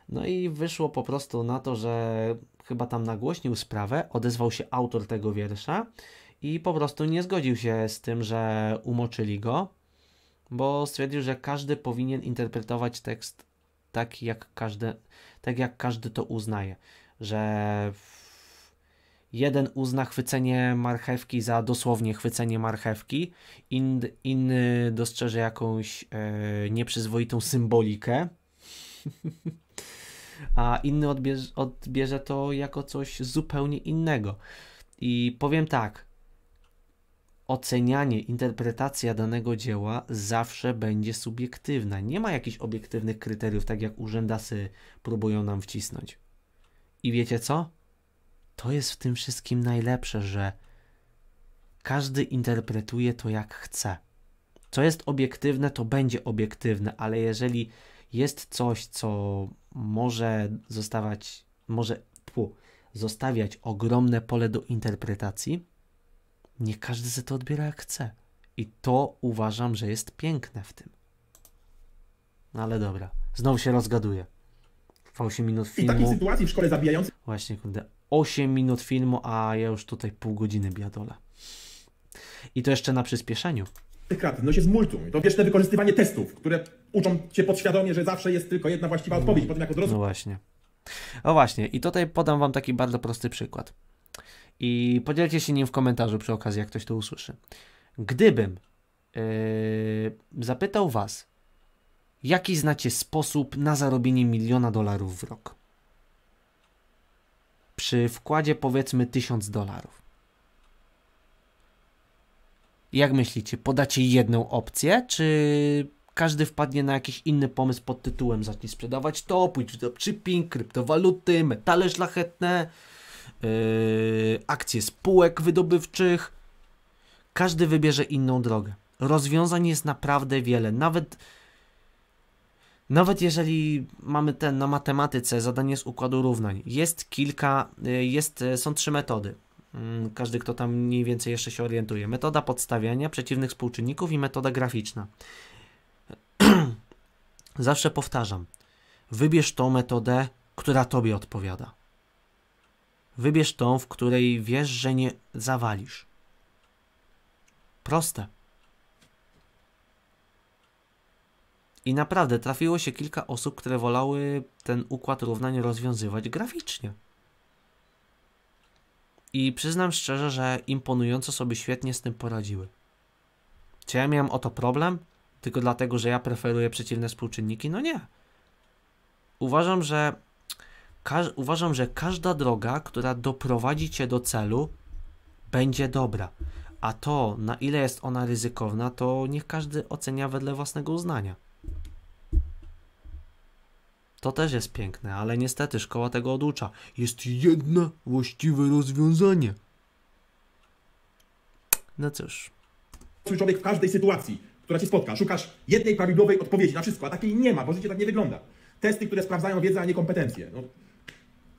No i wyszło po prostu na to, że chyba tam nagłośnił sprawę, odezwał się autor tego wiersza i po prostu nie zgodził się z tym, że umoczyli go, bo stwierdził, że każdy powinien interpretować tekst tak, jak każdy, tak jak każdy to uznaje, że jeden uzna chwycenie marchewki za dosłownie chwycenie marchewki, inny dostrzeże jakąś e, nieprzyzwoitą symbolikę, a inny odbierze, odbierze to jako coś zupełnie innego. I powiem tak, ocenianie, interpretacja danego dzieła zawsze będzie subiektywna. Nie ma jakichś obiektywnych kryteriów, tak jak urzędasy próbują nam wcisnąć. I wiecie co? To jest w tym wszystkim najlepsze, że każdy interpretuje to jak chce. Co jest obiektywne, to będzie obiektywne, ale jeżeli jest coś, co może zostawać, może tfu, zostawiać ogromne pole do interpretacji. Nie każdy ze to odbiera jak chce. I to uważam, że jest piękne w tym. No ale dobra, znowu się rozgaduję. W 8 minut filmu. I takiej sytuacji w szkole zabijającej. Właśnie, kurde. 8 minut filmu, a ja już tutaj pół godziny biadolę. I to jeszcze na przyspieszeniu tych kreatywność No multum. I to wieczne wykorzystywanie testów, które uczą cię podświadomie, że zawsze jest tylko jedna właściwa mm. odpowiedź, potem jako dorosły. No właśnie. O właśnie, i tutaj podam wam taki bardzo prosty przykład. I podzielcie się nim w komentarzu przy okazji, jak ktoś to usłyszy. Gdybym yy, zapytał was, jaki znacie sposób na zarobienie miliona dolarów w rok? Przy wkładzie powiedzmy 1000 dolarów jak myślicie, podacie jedną opcję, czy każdy wpadnie na jakiś inny pomysł pod tytułem zacznij sprzedawać to, pójdź w dropshipping, kryptowaluty, metale szlachetne, yy, akcje spółek wydobywczych. Każdy wybierze inną drogę. Rozwiązań jest naprawdę wiele. Nawet nawet jeżeli mamy ten na matematyce zadanie z układu równań, jest kilka, yy, jest, yy, są trzy metody. Mm, każdy, kto tam mniej więcej jeszcze się orientuje. Metoda podstawiania przeciwnych współczynników i metoda graficzna. Zawsze powtarzam, wybierz tą metodę, która Tobie odpowiada. Wybierz tą, w której wiesz, że nie zawalisz. Proste. I naprawdę trafiło się kilka osób, które wolały ten układ równań rozwiązywać graficznie i przyznam szczerze, że imponująco sobie świetnie z tym poradziły. Czy ja miałem o to problem? Tylko dlatego, że ja preferuję przeciwne współczynniki? No nie. Uważam, że uważam, że każda droga, która doprowadzi cię do celu, będzie dobra. A to, na ile jest ona ryzykowna, to niech każdy ocenia wedle własnego uznania. To też jest piękne, ale niestety szkoła tego oducza. Jest jedno właściwe rozwiązanie. No cóż. Człowiek w każdej sytuacji, która ci spotka, szukasz jednej prawidłowej odpowiedzi na wszystko, a takiej nie ma, bo życie tak nie wygląda. Testy, które sprawdzają wiedzę, a nie kompetencje. No,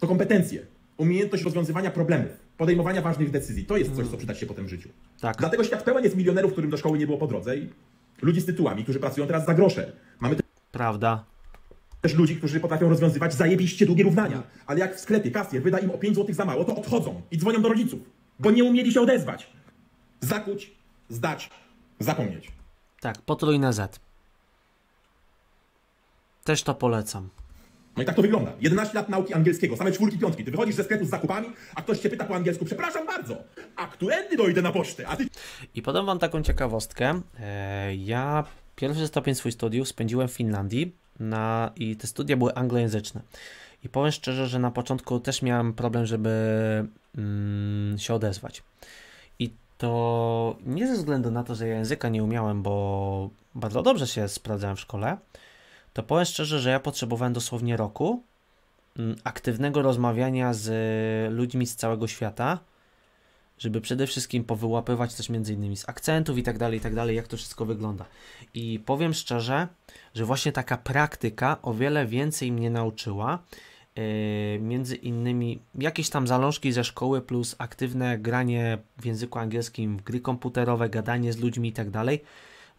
to kompetencje. Umiejętność rozwiązywania problemów, podejmowania ważnych decyzji. To jest coś, co hmm. przyda się potem w życiu. Tak. Dlatego świat pełen jest milionerów, którym do szkoły nie było po drodze i ludzi z tytułami, którzy pracują teraz za grosze. Mamy... Prawda też ludzi, którzy potrafią rozwiązywać zajebiście długie równania. Ale jak w sklepie kasjer wyda im o 5 złotych za mało, to odchodzą i dzwonią do rodziców, bo nie umieli się odezwać. Zakuć, zdać, zapomnieć. Tak, potrójne Z. Też to polecam. No i tak to wygląda. 11 lat nauki angielskiego, same czwórki, piątki. Ty wychodzisz ze sklepu z zakupami, a ktoś cię pyta po angielsku, przepraszam bardzo, a którędy dojdę na pocztę? A ty... I podam wam taką ciekawostkę. E, ja pierwszy stopień swój studiów spędziłem w Finlandii na, i te studia były anglojęzyczne. I powiem szczerze, że na początku też miałem problem, żeby mm, się odezwać. I to nie ze względu na to, że ja języka nie umiałem, bo bardzo dobrze się sprawdzałem w szkole, to powiem szczerze, że ja potrzebowałem dosłownie roku mm, aktywnego rozmawiania z ludźmi z całego świata, żeby przede wszystkim powyłapywać coś między innymi z akcentów i tak dalej, i tak dalej, jak to wszystko wygląda. I powiem szczerze, że właśnie taka praktyka o wiele więcej mnie nauczyła. Yy, między innymi jakieś tam zalążki ze szkoły, plus aktywne granie w języku angielskim, w gry komputerowe, gadanie z ludźmi i tak dalej,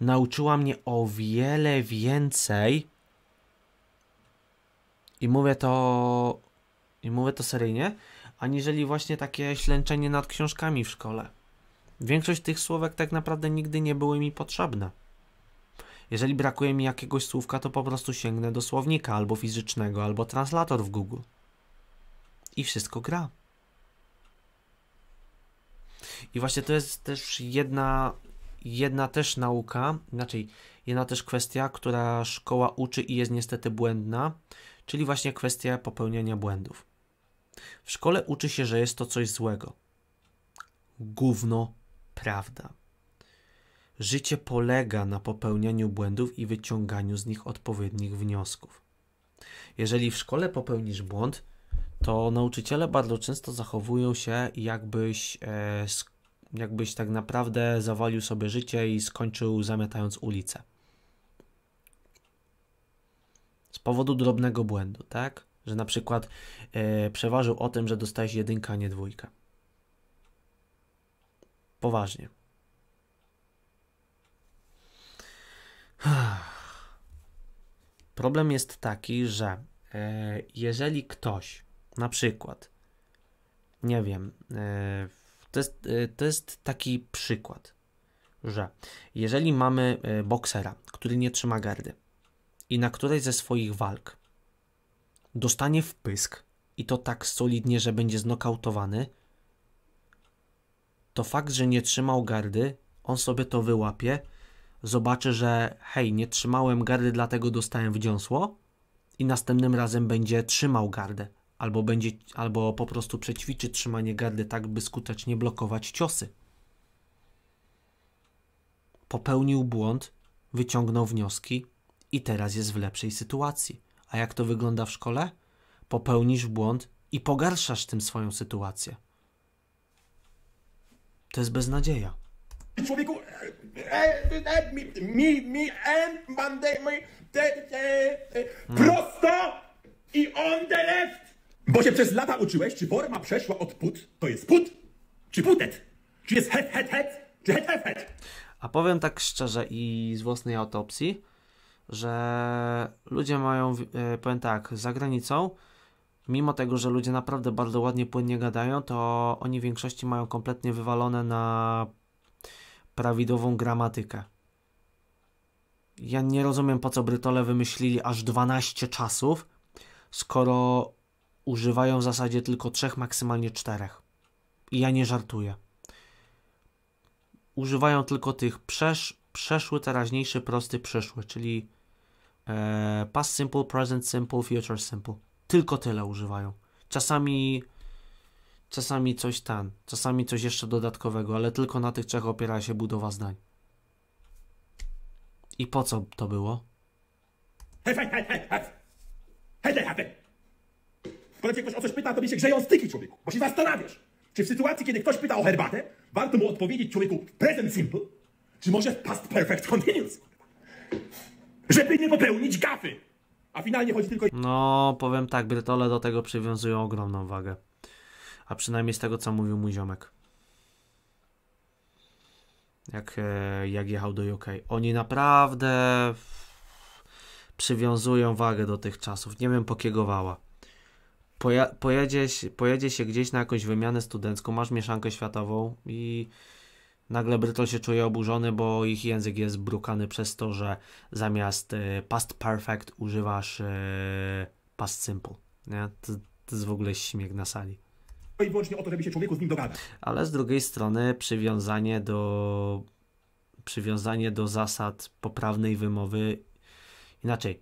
nauczyła mnie o wiele więcej. I mówię to, i mówię to seryjnie, aniżeli właśnie takie ślęczenie nad książkami w szkole. Większość tych słówek tak naprawdę nigdy nie były mi potrzebne. Jeżeli brakuje mi jakiegoś słówka, to po prostu sięgnę do słownika albo fizycznego, albo translator w Google. I wszystko gra. I właśnie to jest też jedna, jedna też nauka, inaczej, jedna też kwestia, która szkoła uczy i jest niestety błędna, czyli właśnie kwestia popełniania błędów. W szkole uczy się, że jest to coś złego. Gówno prawda. Życie polega na popełnianiu błędów i wyciąganiu z nich odpowiednich wniosków. Jeżeli w szkole popełnisz błąd, to nauczyciele bardzo często zachowują się, jakbyś, e, jakbyś tak naprawdę zawalił sobie życie i skończył zamiatając ulicę. Z powodu drobnego błędu, tak? że na przykład e, przeważył o tym, że dostajesz jedynkę, a nie dwójkę. Poważnie. Problem jest taki, że e, jeżeli ktoś na przykład, nie wiem, e, to, jest, e, to jest taki przykład, że jeżeli mamy e, boksera, który nie trzyma gardy i na której ze swoich walk dostanie wpysk i to tak solidnie, że będzie znokautowany, to fakt, że nie trzymał gardy, on sobie to wyłapie, zobaczy, że hej, nie trzymałem gardy, dlatego dostałem w dziąsło i następnym razem będzie trzymał gardę. Albo, będzie, albo po prostu przećwiczy trzymanie gardy tak, by skutecznie blokować ciosy. Popełnił błąd, wyciągnął wnioski i teraz jest w lepszej sytuacji. A jak to wygląda w szkole? Popełnisz błąd i pogarszasz tym swoją sytuację. To jest beznadzieja. Człowieku, e, e, mi, mi, mi, e, mi, hmm. prosto i on the left! Bo się przez lata uczyłeś, czy forma przeszła od put, to jest put, czy putet, czy jest het, het, het, czy het, het, het. A powiem tak szczerze i z własnej autopsji, że ludzie mają, e, powiem tak, za granicą, mimo tego, że ludzie naprawdę bardzo ładnie, płynnie gadają, to oni w większości mają kompletnie wywalone na prawidłową gramatykę. Ja nie rozumiem, po co Brytole wymyślili aż 12 czasów, skoro używają w zasadzie tylko trzech, maksymalnie czterech. I ja nie żartuję. Używają tylko tych przesz, przeszły, teraźniejszy, prosty, przyszły, czyli E, past simple, present simple, future simple. Tylko tyle używają. Czasami czasami coś tan, czasami coś jeszcze dodatkowego, ale tylko na tych trzech opiera się budowa zdań. I po co to było? Hej, hej, hej! hej! cię ktoś o coś pyta, to mi się grzeją styki, człowieku, bo się zastanawiasz, czy w sytuacji, kiedy ktoś pyta o herbatę, warto mu odpowiedzieć, człowieku, present simple, czy może w past perfect continuous? żeby nie popełnić gafy. A finalnie chodzi tylko... No, powiem tak, Brytole do tego przywiązują ogromną wagę. A przynajmniej z tego, co mówił mój ziomek. Jak, e, jak jechał do UK. Oni naprawdę przywiązują wagę do tych czasów. Nie wiem, pokiegowała. Poja pojedzie, pojedzie się gdzieś na jakąś wymianę studencką, masz mieszankę światową i Nagle Brytol się czuje oburzony, bo ich język jest brukany przez to, że zamiast y, past perfect używasz y, past simple. Nie? To, to jest w ogóle śmiech na sali no i wyłącznie o to, żeby się człowieku z nim dogadać. Ale z drugiej strony przywiązanie do przywiązanie do zasad poprawnej wymowy inaczej.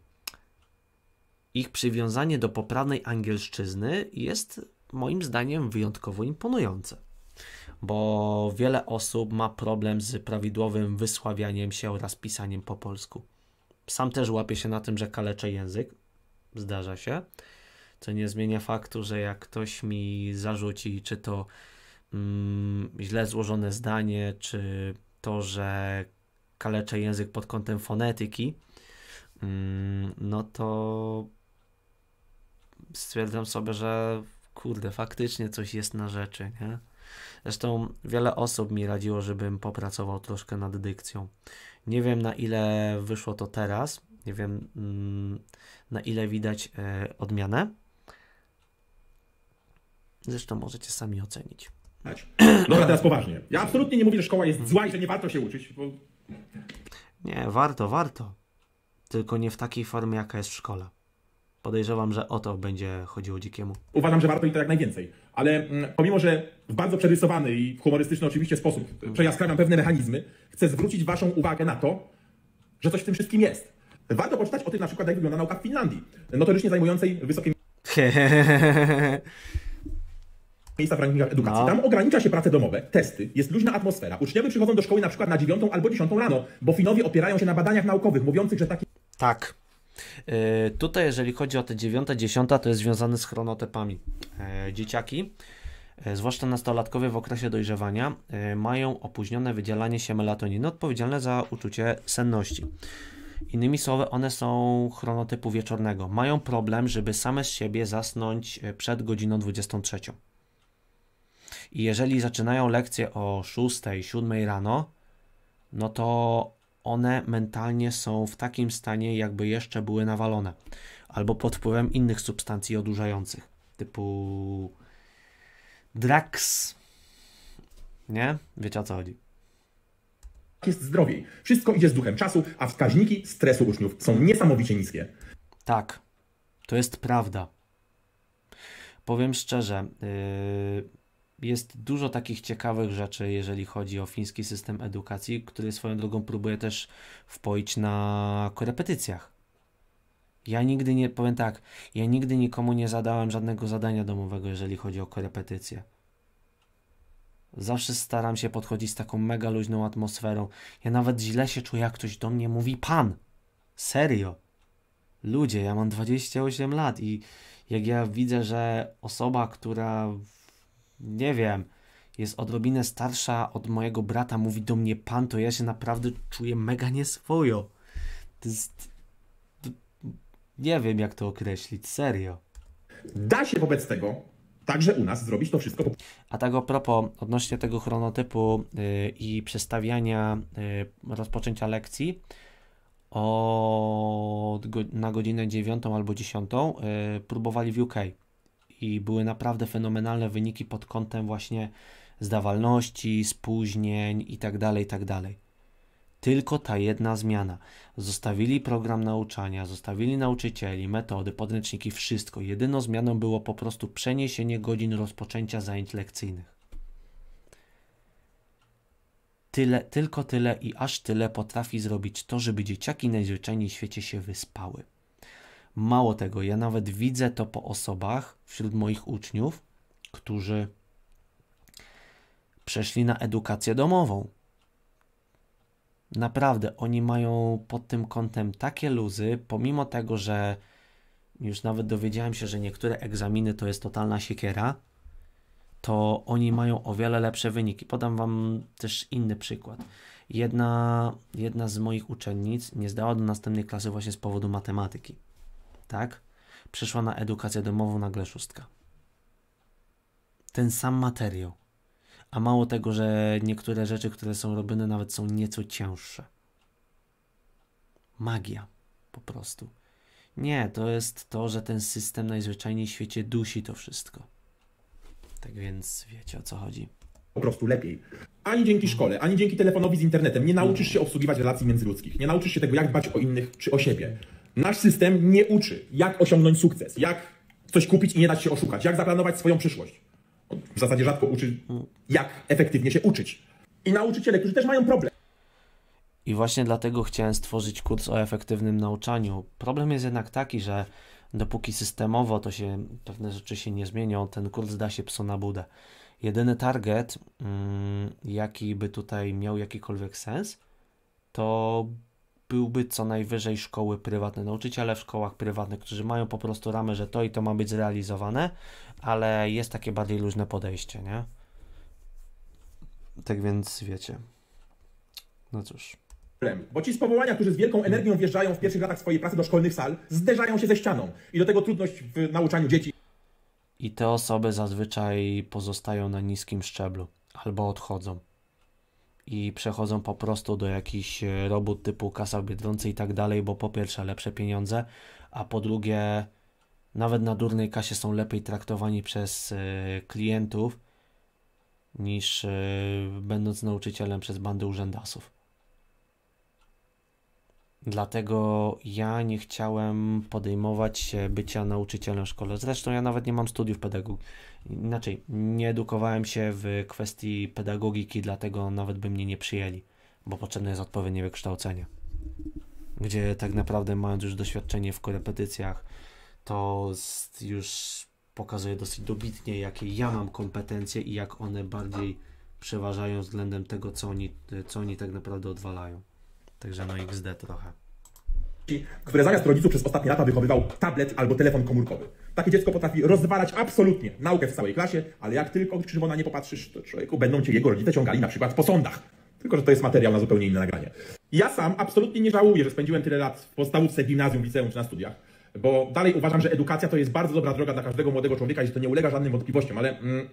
Ich przywiązanie do poprawnej angielszczyzny jest moim zdaniem wyjątkowo imponujące bo wiele osób ma problem z prawidłowym wysławianiem się oraz pisaniem po polsku. Sam też łapię się na tym, że kaleczę język. Zdarza się. Co nie zmienia faktu, że jak ktoś mi zarzuci, czy to mm, źle złożone zdanie, czy to, że kaleczę język pod kątem fonetyki, mm, no to stwierdzam sobie, że kurde, faktycznie coś jest na rzeczy, nie? Zresztą wiele osób mi radziło, żebym popracował troszkę nad dykcją. Nie wiem na ile wyszło to teraz, nie wiem mm, na ile widać e, odmianę. Zresztą możecie sami ocenić. Dobra, teraz poważnie. Ja absolutnie nie mówię, że szkoła jest zła i że nie warto się uczyć. Bo... Nie, warto, warto. Tylko nie w takiej formie, jaka jest w szkole. Podejrzewam, że o to będzie chodziło dzikiemu. Uważam, że warto i to jak najwięcej. Ale mm, pomimo, że w bardzo przerysowany i humorystyczny oczywiście sposób mhm. przejaskrawiam pewne mechanizmy, chcę zwrócić Waszą uwagę na to, że coś w tym wszystkim jest. Warto poczytać o tym na przykład, jak wygląda nauka w Finlandii, notorycznie zajmującej wysokie miejsca w rankingach edukacji. No. Tam ogranicza się prace domowe, testy, jest luźna atmosfera. Uczniowie przychodzą do szkoły na przykład na dziewiątą albo dziesiątą rano, bo Finowie opierają się na badaniach naukowych mówiących, że taki... Tak. E, tutaj, jeżeli chodzi o te 9, dziesiąta, to jest związane z chronotepami. E, dzieciaki, e, zwłaszcza nastolatkowie w okresie dojrzewania, mają opóźnione wydzielanie się melatoniny odpowiedzialne za uczucie senności. Innymi słowy, one są chronotypu wieczornego. Mają problem, żeby same z siebie zasnąć przed godziną 23. I jeżeli zaczynają lekcje o 6, 7 rano, no to one mentalnie są w takim stanie, jakby jeszcze były nawalone albo pod wpływem innych substancji odurzających, typu drax. Nie? Wiecie o co chodzi. Jest zdrowiej. Wszystko idzie z duchem czasu, a wskaźniki stresu uczniów są niesamowicie niskie. Tak, to jest prawda. Powiem szczerze, yy, jest dużo takich ciekawych rzeczy, jeżeli chodzi o fiński system edukacji, który swoją drogą próbuje też wpoić na korepetycjach. Ja nigdy nie, powiem tak, ja nigdy nikomu nie zadałem żadnego zadania domowego, jeżeli chodzi o korepetycje. Zawsze staram się podchodzić z taką mega luźną atmosferą. Ja nawet źle się czuję, jak ktoś do mnie mówi pan. Serio. Ludzie, ja mam 28 lat i jak ja widzę, że osoba, która nie wiem, jest odrobinę starsza od mojego brata, mówi do mnie pan, to ja się naprawdę czuję mega nieswojo. To jest... To... Nie wiem, jak to określić, serio. Da się wobec tego także u nas zrobić to wszystko. A tak a propos, odnośnie tego chronotypu yy, i przestawiania yy, rozpoczęcia lekcji na godzinę 9 albo 10 yy, próbowali w UK i były naprawdę fenomenalne wyniki pod kątem właśnie zdawalności, spóźnień itd., tak itd. Tak tylko ta jedna zmiana. Zostawili program nauczania, zostawili nauczycieli, metody, podręczniki, wszystko. Jedyną zmianą było po prostu przeniesienie godzin rozpoczęcia zajęć lekcyjnych. Tyle, tylko tyle i aż tyle potrafi zrobić to, żeby dzieciaki najzwyczajniej w świecie się wyspały. Mało tego, ja nawet widzę to po osobach wśród moich uczniów, którzy przeszli na edukację domową. Naprawdę, oni mają pod tym kątem takie luzy, pomimo tego, że już nawet dowiedziałem się, że niektóre egzaminy to jest totalna siekiera, to oni mają o wiele lepsze wyniki. Podam Wam też inny przykład. Jedna, jedna z moich uczennic nie zdała do następnej klasy właśnie z powodu matematyki tak? Przeszła na edukację domową, nagle szóstka. Ten sam materiał. A mało tego, że niektóre rzeczy, które są robione, nawet są nieco cięższe. Magia, po prostu. Nie, to jest to, że ten system najzwyczajniej w świecie dusi to wszystko. Tak więc wiecie o co chodzi. Po prostu lepiej. Ani dzięki szkole, ani dzięki telefonowi z internetem nie nauczysz się obsługiwać relacji międzyludzkich. Nie nauczysz się tego, jak dbać o innych czy o siebie. Nasz system nie uczy, jak osiągnąć sukces, jak coś kupić i nie dać się oszukać, jak zaplanować swoją przyszłość. W zasadzie rzadko uczy, jak efektywnie się uczyć. I nauczyciele, którzy też mają problem. I właśnie dlatego chciałem stworzyć kurs o efektywnym nauczaniu. Problem jest jednak taki, że dopóki systemowo to się pewne rzeczy się nie zmienią, ten kurs da się psu na budę. Jedyny target, mm, jaki by tutaj miał jakikolwiek sens, to byłby co najwyżej szkoły prywatne, nauczyciele w szkołach prywatnych, którzy mają po prostu ramę, że to i to ma być zrealizowane, ale jest takie bardziej luźne podejście, nie? Tak więc wiecie. No cóż. Bo ci z powołania, którzy z wielką energią wjeżdżają w pierwszych latach swojej pracy do szkolnych sal, zderzają się ze ścianą i do tego trudność w nauczaniu dzieci. I te osoby zazwyczaj pozostają na niskim szczeblu albo odchodzą i przechodzą po prostu do jakichś e, robót typu kasa w i tak dalej, bo po pierwsze lepsze pieniądze, a po drugie nawet na durnej kasie są lepiej traktowani przez e, klientów niż e, będąc nauczycielem przez bandy urzędasów. Dlatego ja nie chciałem podejmować się bycia nauczycielem w szkole. Zresztą ja nawet nie mam studiów pedagogii. Inaczej, nie edukowałem się w kwestii pedagogiki, dlatego nawet by mnie nie przyjęli, bo potrzebne jest odpowiednie wykształcenie. Gdzie tak naprawdę, mając już doświadczenie w korepetycjach, to już pokazuje dosyć dobitnie, jakie ja mam kompetencje i jak one bardziej przeważają względem tego, co oni, co oni tak naprawdę odwalają. Także no XD trochę. Które zamiast rodziców przez ostatnie lata wychowywał tablet albo telefon komórkowy. Takie dziecko potrafi rozwalać absolutnie naukę w całej klasie, ale jak tylko Szymona nie popatrzysz, to człowieku będą cię jego rodzice ciągali na przykład po sądach. Tylko, że to jest materiał na zupełnie inne nagranie. Ja sam absolutnie nie żałuję, że spędziłem tyle lat w podstawówce, gimnazjum, liceum czy na studiach, bo dalej uważam, że edukacja to jest bardzo dobra droga dla każdego młodego człowieka i że to nie ulega żadnym wątpliwościom, ale mm,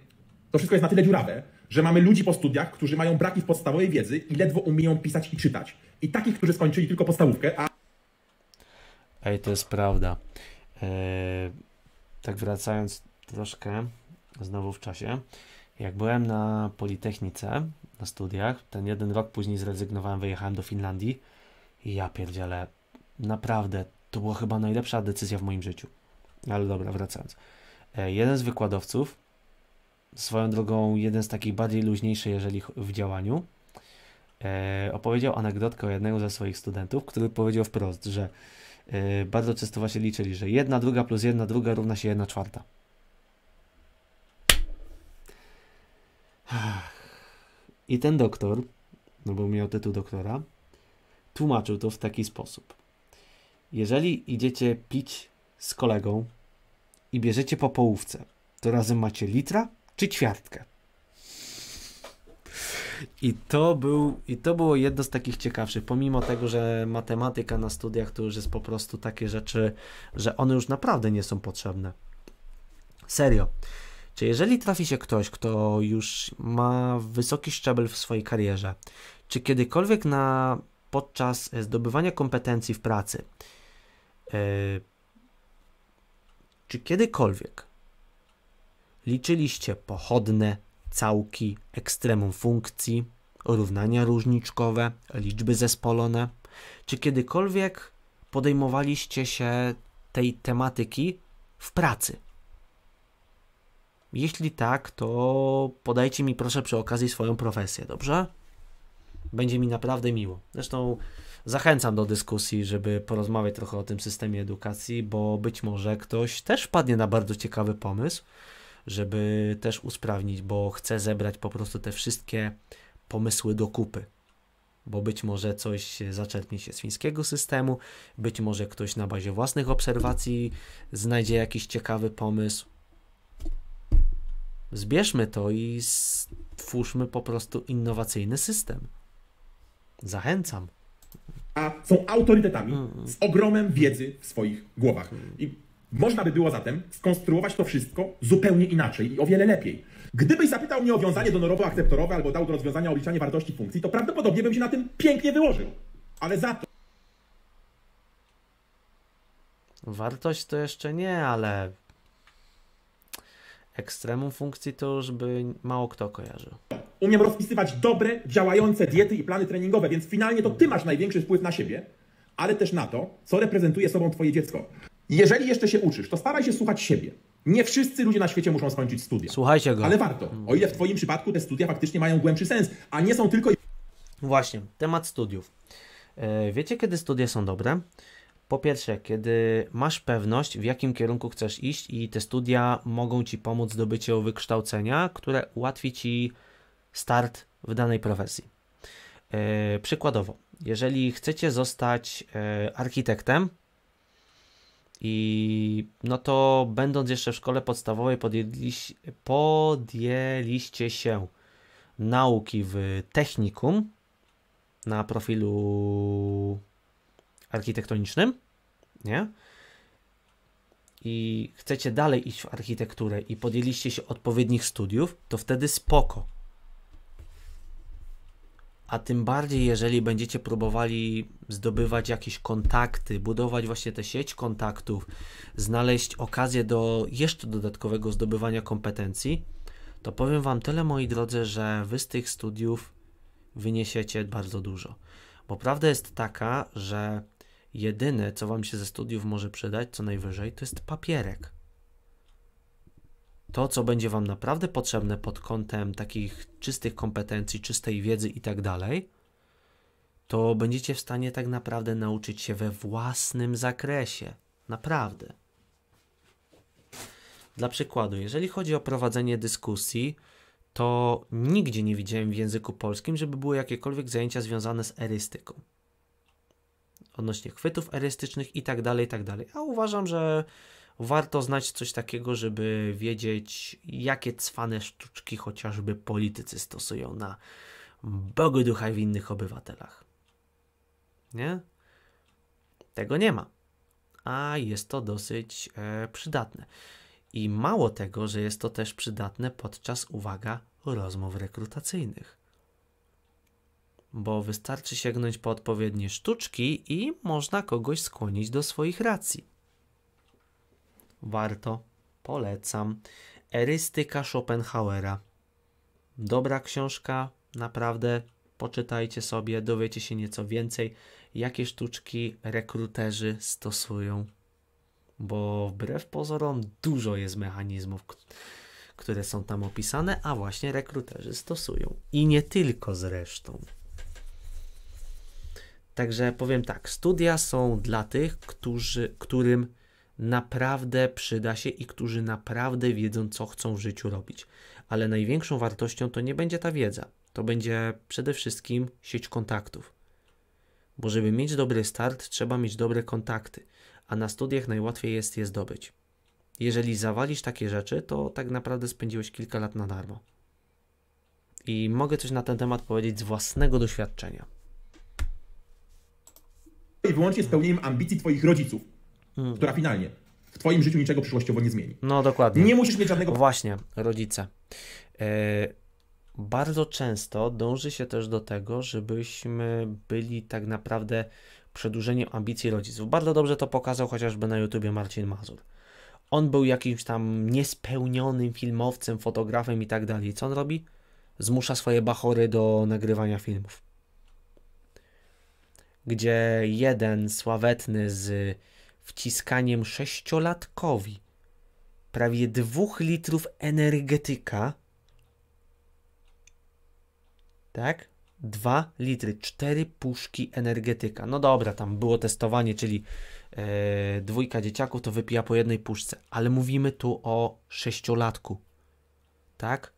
to wszystko jest na tyle dziurawe, że mamy ludzi po studiach, którzy mają braki w podstawowej wiedzy i ledwo umieją pisać i czytać. I takich, którzy skończyli tylko podstawówkę, a... Ej, to jest prawda. Eee, tak wracając troszkę znowu w czasie, jak byłem na Politechnice, na studiach, ten jeden rok później zrezygnowałem, wyjechałem do Finlandii i ja pierdzielę, naprawdę, to była chyba najlepsza decyzja w moim życiu. Ale dobra, wracając. E, jeden z wykładowców swoją drogą jeden z takich bardziej luźniejszych, jeżeli w działaniu, e, opowiedział anegdotkę o jednego ze swoich studentów, który powiedział wprost, że e, bardzo często właśnie liczyli, że jedna druga plus jedna druga równa się jedna czwarta. I ten doktor, no bo miał tytuł doktora, tłumaczył to w taki sposób. Jeżeli idziecie pić z kolegą i bierzecie po połówce, to razem macie litra czy ćwiartkę. I to, był, I to było jedno z takich ciekawszych, pomimo tego, że matematyka na studiach to już jest po prostu takie rzeczy, że one już naprawdę nie są potrzebne. Serio. Czy jeżeli trafi się ktoś, kto już ma wysoki szczebel w swojej karierze, czy kiedykolwiek na, podczas zdobywania kompetencji w pracy, yy, czy kiedykolwiek liczyliście pochodne, całki, ekstremum funkcji, równania różniczkowe, liczby zespolone? Czy kiedykolwiek podejmowaliście się tej tematyki w pracy? Jeśli tak, to podajcie mi proszę przy okazji swoją profesję, dobrze? Będzie mi naprawdę miło. Zresztą zachęcam do dyskusji, żeby porozmawiać trochę o tym systemie edukacji, bo być może ktoś też wpadnie na bardzo ciekawy pomysł, żeby też usprawnić, bo chcę zebrać po prostu te wszystkie pomysły do kupy. Bo być może coś zaczerpnie się z fińskiego systemu, być może ktoś na bazie własnych obserwacji znajdzie jakiś ciekawy pomysł. Zbierzmy to i stwórzmy po prostu innowacyjny system. Zachęcam. A są autorytetami mm. z ogromem wiedzy w swoich głowach. I można by było zatem skonstruować to wszystko zupełnie inaczej i o wiele lepiej. Gdybyś zapytał mnie o wiązanie donorowo-akceptorowe albo dał do rozwiązania obliczanie wartości funkcji, to prawdopodobnie bym się na tym pięknie wyłożył. Ale za to. Wartość to jeszcze nie, ale ekstremum funkcji to już by mało kto kojarzył. Umiem rozpisywać dobre, działające diety i plany treningowe, więc finalnie to ty masz największy wpływ na siebie, ale też na to, co reprezentuje sobą twoje dziecko. Jeżeli jeszcze się uczysz, to staraj się słuchać siebie. Nie wszyscy ludzie na świecie muszą skończyć studia. Słuchajcie go. Ale warto. O ile w Twoim przypadku te studia faktycznie mają głębszy sens, a nie są tylko. Właśnie, temat studiów. E, wiecie, kiedy studia są dobre? Po pierwsze, kiedy masz pewność, w jakim kierunku chcesz iść, i te studia mogą ci pomóc w zdobyciu wykształcenia, które ułatwi ci start w danej profesji. E, przykładowo, jeżeli chcecie zostać e, architektem, i no to będąc jeszcze w szkole podstawowej podjęliś, podjęliście się nauki w technikum na profilu architektonicznym, nie? I chcecie dalej iść w architekturę i podjęliście się odpowiednich studiów, to wtedy spoko a tym bardziej, jeżeli będziecie próbowali zdobywać jakieś kontakty, budować właśnie tę sieć kontaktów, znaleźć okazję do jeszcze dodatkowego zdobywania kompetencji, to powiem Wam tyle, moi drodzy, że Wy z tych studiów wyniesiecie bardzo dużo. Bo prawda jest taka, że jedyne, co Wam się ze studiów może przydać, co najwyżej, to jest papierek to, co będzie Wam naprawdę potrzebne pod kątem takich czystych kompetencji, czystej wiedzy i tak dalej, to będziecie w stanie tak naprawdę nauczyć się we własnym zakresie. Naprawdę. Dla przykładu, jeżeli chodzi o prowadzenie dyskusji, to nigdzie nie widziałem w języku polskim, żeby były jakiekolwiek zajęcia związane z erystyką. Odnośnie chwytów erystycznych i tak dalej, i tak dalej. A uważam, że warto znać coś takiego, żeby wiedzieć, jakie cwane sztuczki chociażby politycy stosują na Bogu ducha w innych obywatelach. Nie? Tego nie ma. A jest to dosyć e, przydatne. I mało tego, że jest to też przydatne podczas, uwaga, rozmów rekrutacyjnych. Bo wystarczy sięgnąć po odpowiednie sztuczki i można kogoś skłonić do swoich racji. Warto. Polecam. Erystyka Schopenhauera. Dobra książka, naprawdę poczytajcie sobie, dowiecie się nieco więcej, jakie sztuczki rekruterzy stosują. Bo wbrew pozorom dużo jest mechanizmów, które są tam opisane, a właśnie rekruterzy stosują. I nie tylko zresztą. Także powiem tak, studia są dla tych, którzy, którym naprawdę przyda się i którzy naprawdę wiedzą, co chcą w życiu robić. Ale największą wartością to nie będzie ta wiedza, to będzie przede wszystkim sieć kontaktów. Bo żeby mieć dobry start, trzeba mieć dobre kontakty, a na studiach najłatwiej jest je zdobyć. Jeżeli zawalisz takie rzeczy, to tak naprawdę spędziłeś kilka lat na darmo. I mogę coś na ten temat powiedzieć z własnego doświadczenia. I wyłącznie spełniłem ambicji Twoich rodziców Mhm. która finalnie w Twoim życiu niczego przyszłościowo nie zmieni. No dokładnie. Nie musisz mieć żadnego. Właśnie, rodzice. Yy, bardzo często dąży się też do tego, żebyśmy byli tak naprawdę przedłużeniem ambicji rodziców. Bardzo dobrze to pokazał chociażby na YouTubie Marcin Mazur. On był jakimś tam niespełnionym filmowcem, fotografem i tak dalej. Co on robi? Zmusza swoje bachory do nagrywania filmów. Gdzie jeden sławetny z wciskaniem sześciolatkowi prawie dwóch litrów energetyka. Tak? Dwa litry, cztery puszki energetyka. No dobra, tam było testowanie, czyli e, dwójka dzieciaków to wypija po jednej puszce, ale mówimy tu o sześciolatku. Tak?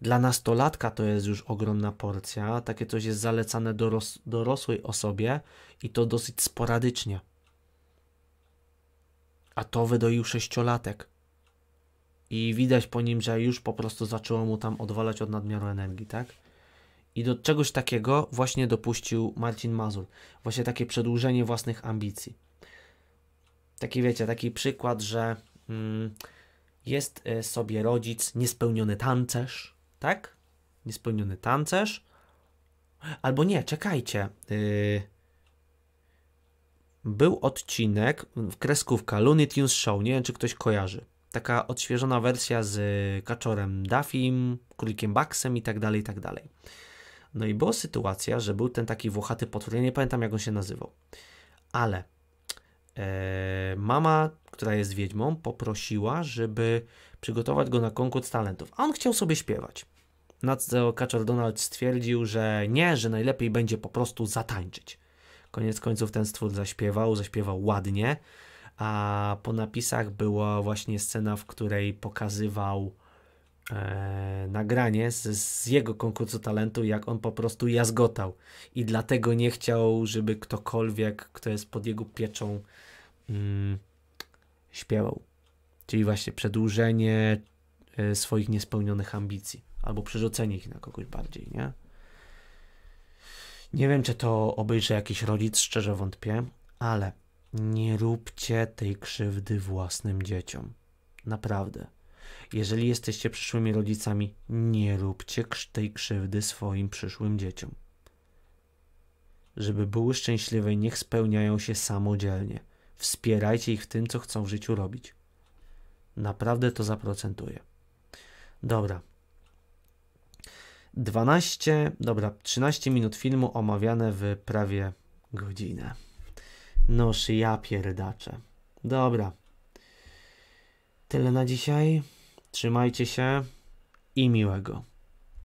Dla nastolatka to jest już ogromna porcja. Takie coś jest zalecane doros dorosłej osobie i to dosyć sporadycznie. A to wydoił sześciolatek. I widać po nim, że już po prostu zaczęło mu tam odwalać od nadmiaru energii, tak? I do czegoś takiego właśnie dopuścił Marcin Mazur. Właśnie takie przedłużenie własnych ambicji. Taki wiecie, taki przykład, że mm, jest e, sobie rodzic niespełniony tancerz, tak? Niespełniony tancerz. Albo nie, czekajcie. Yy, był odcinek, w kreskówka Looney Tunes Show, nie wiem czy ktoś kojarzy. Taka odświeżona wersja z y, kaczorem Duffym, królikiem Baxem i tak dalej, i tak dalej. No i była sytuacja, że był ten taki włochaty potwór, ja nie pamiętam jak on się nazywał, ale e, mama, która jest wiedźmą, poprosiła, żeby przygotować go na konkurs talentów, a on chciał sobie śpiewać. Na co kaczor Donald stwierdził, że nie, że najlepiej będzie po prostu zatańczyć. Koniec końców ten stwór zaśpiewał, zaśpiewał ładnie, a po napisach była właśnie scena, w której pokazywał e, nagranie z, z, jego konkursu talentu, jak on po prostu jazgotał i dlatego nie chciał, żeby ktokolwiek, kto jest pod jego pieczą, mm, śpiewał. Czyli właśnie przedłużenie e, swoich niespełnionych ambicji albo przerzucenie ich na kogoś bardziej, nie? Nie wiem, czy to obejrzy jakiś rodzic, szczerze wątpię, ale nie róbcie tej krzywdy własnym dzieciom. Naprawdę. Jeżeli jesteście przyszłymi rodzicami, nie róbcie tej krzywdy swoim przyszłym dzieciom. Żeby były szczęśliwe niech spełniają się samodzielnie. Wspierajcie ich w tym, co chcą w życiu robić. Naprawdę to zaprocentuje. Dobra, 12, dobra, 13 minut filmu omawiane w prawie godzinę. Noż ja pierdacze. Dobra. Tyle na dzisiaj. Trzymajcie się i miłego.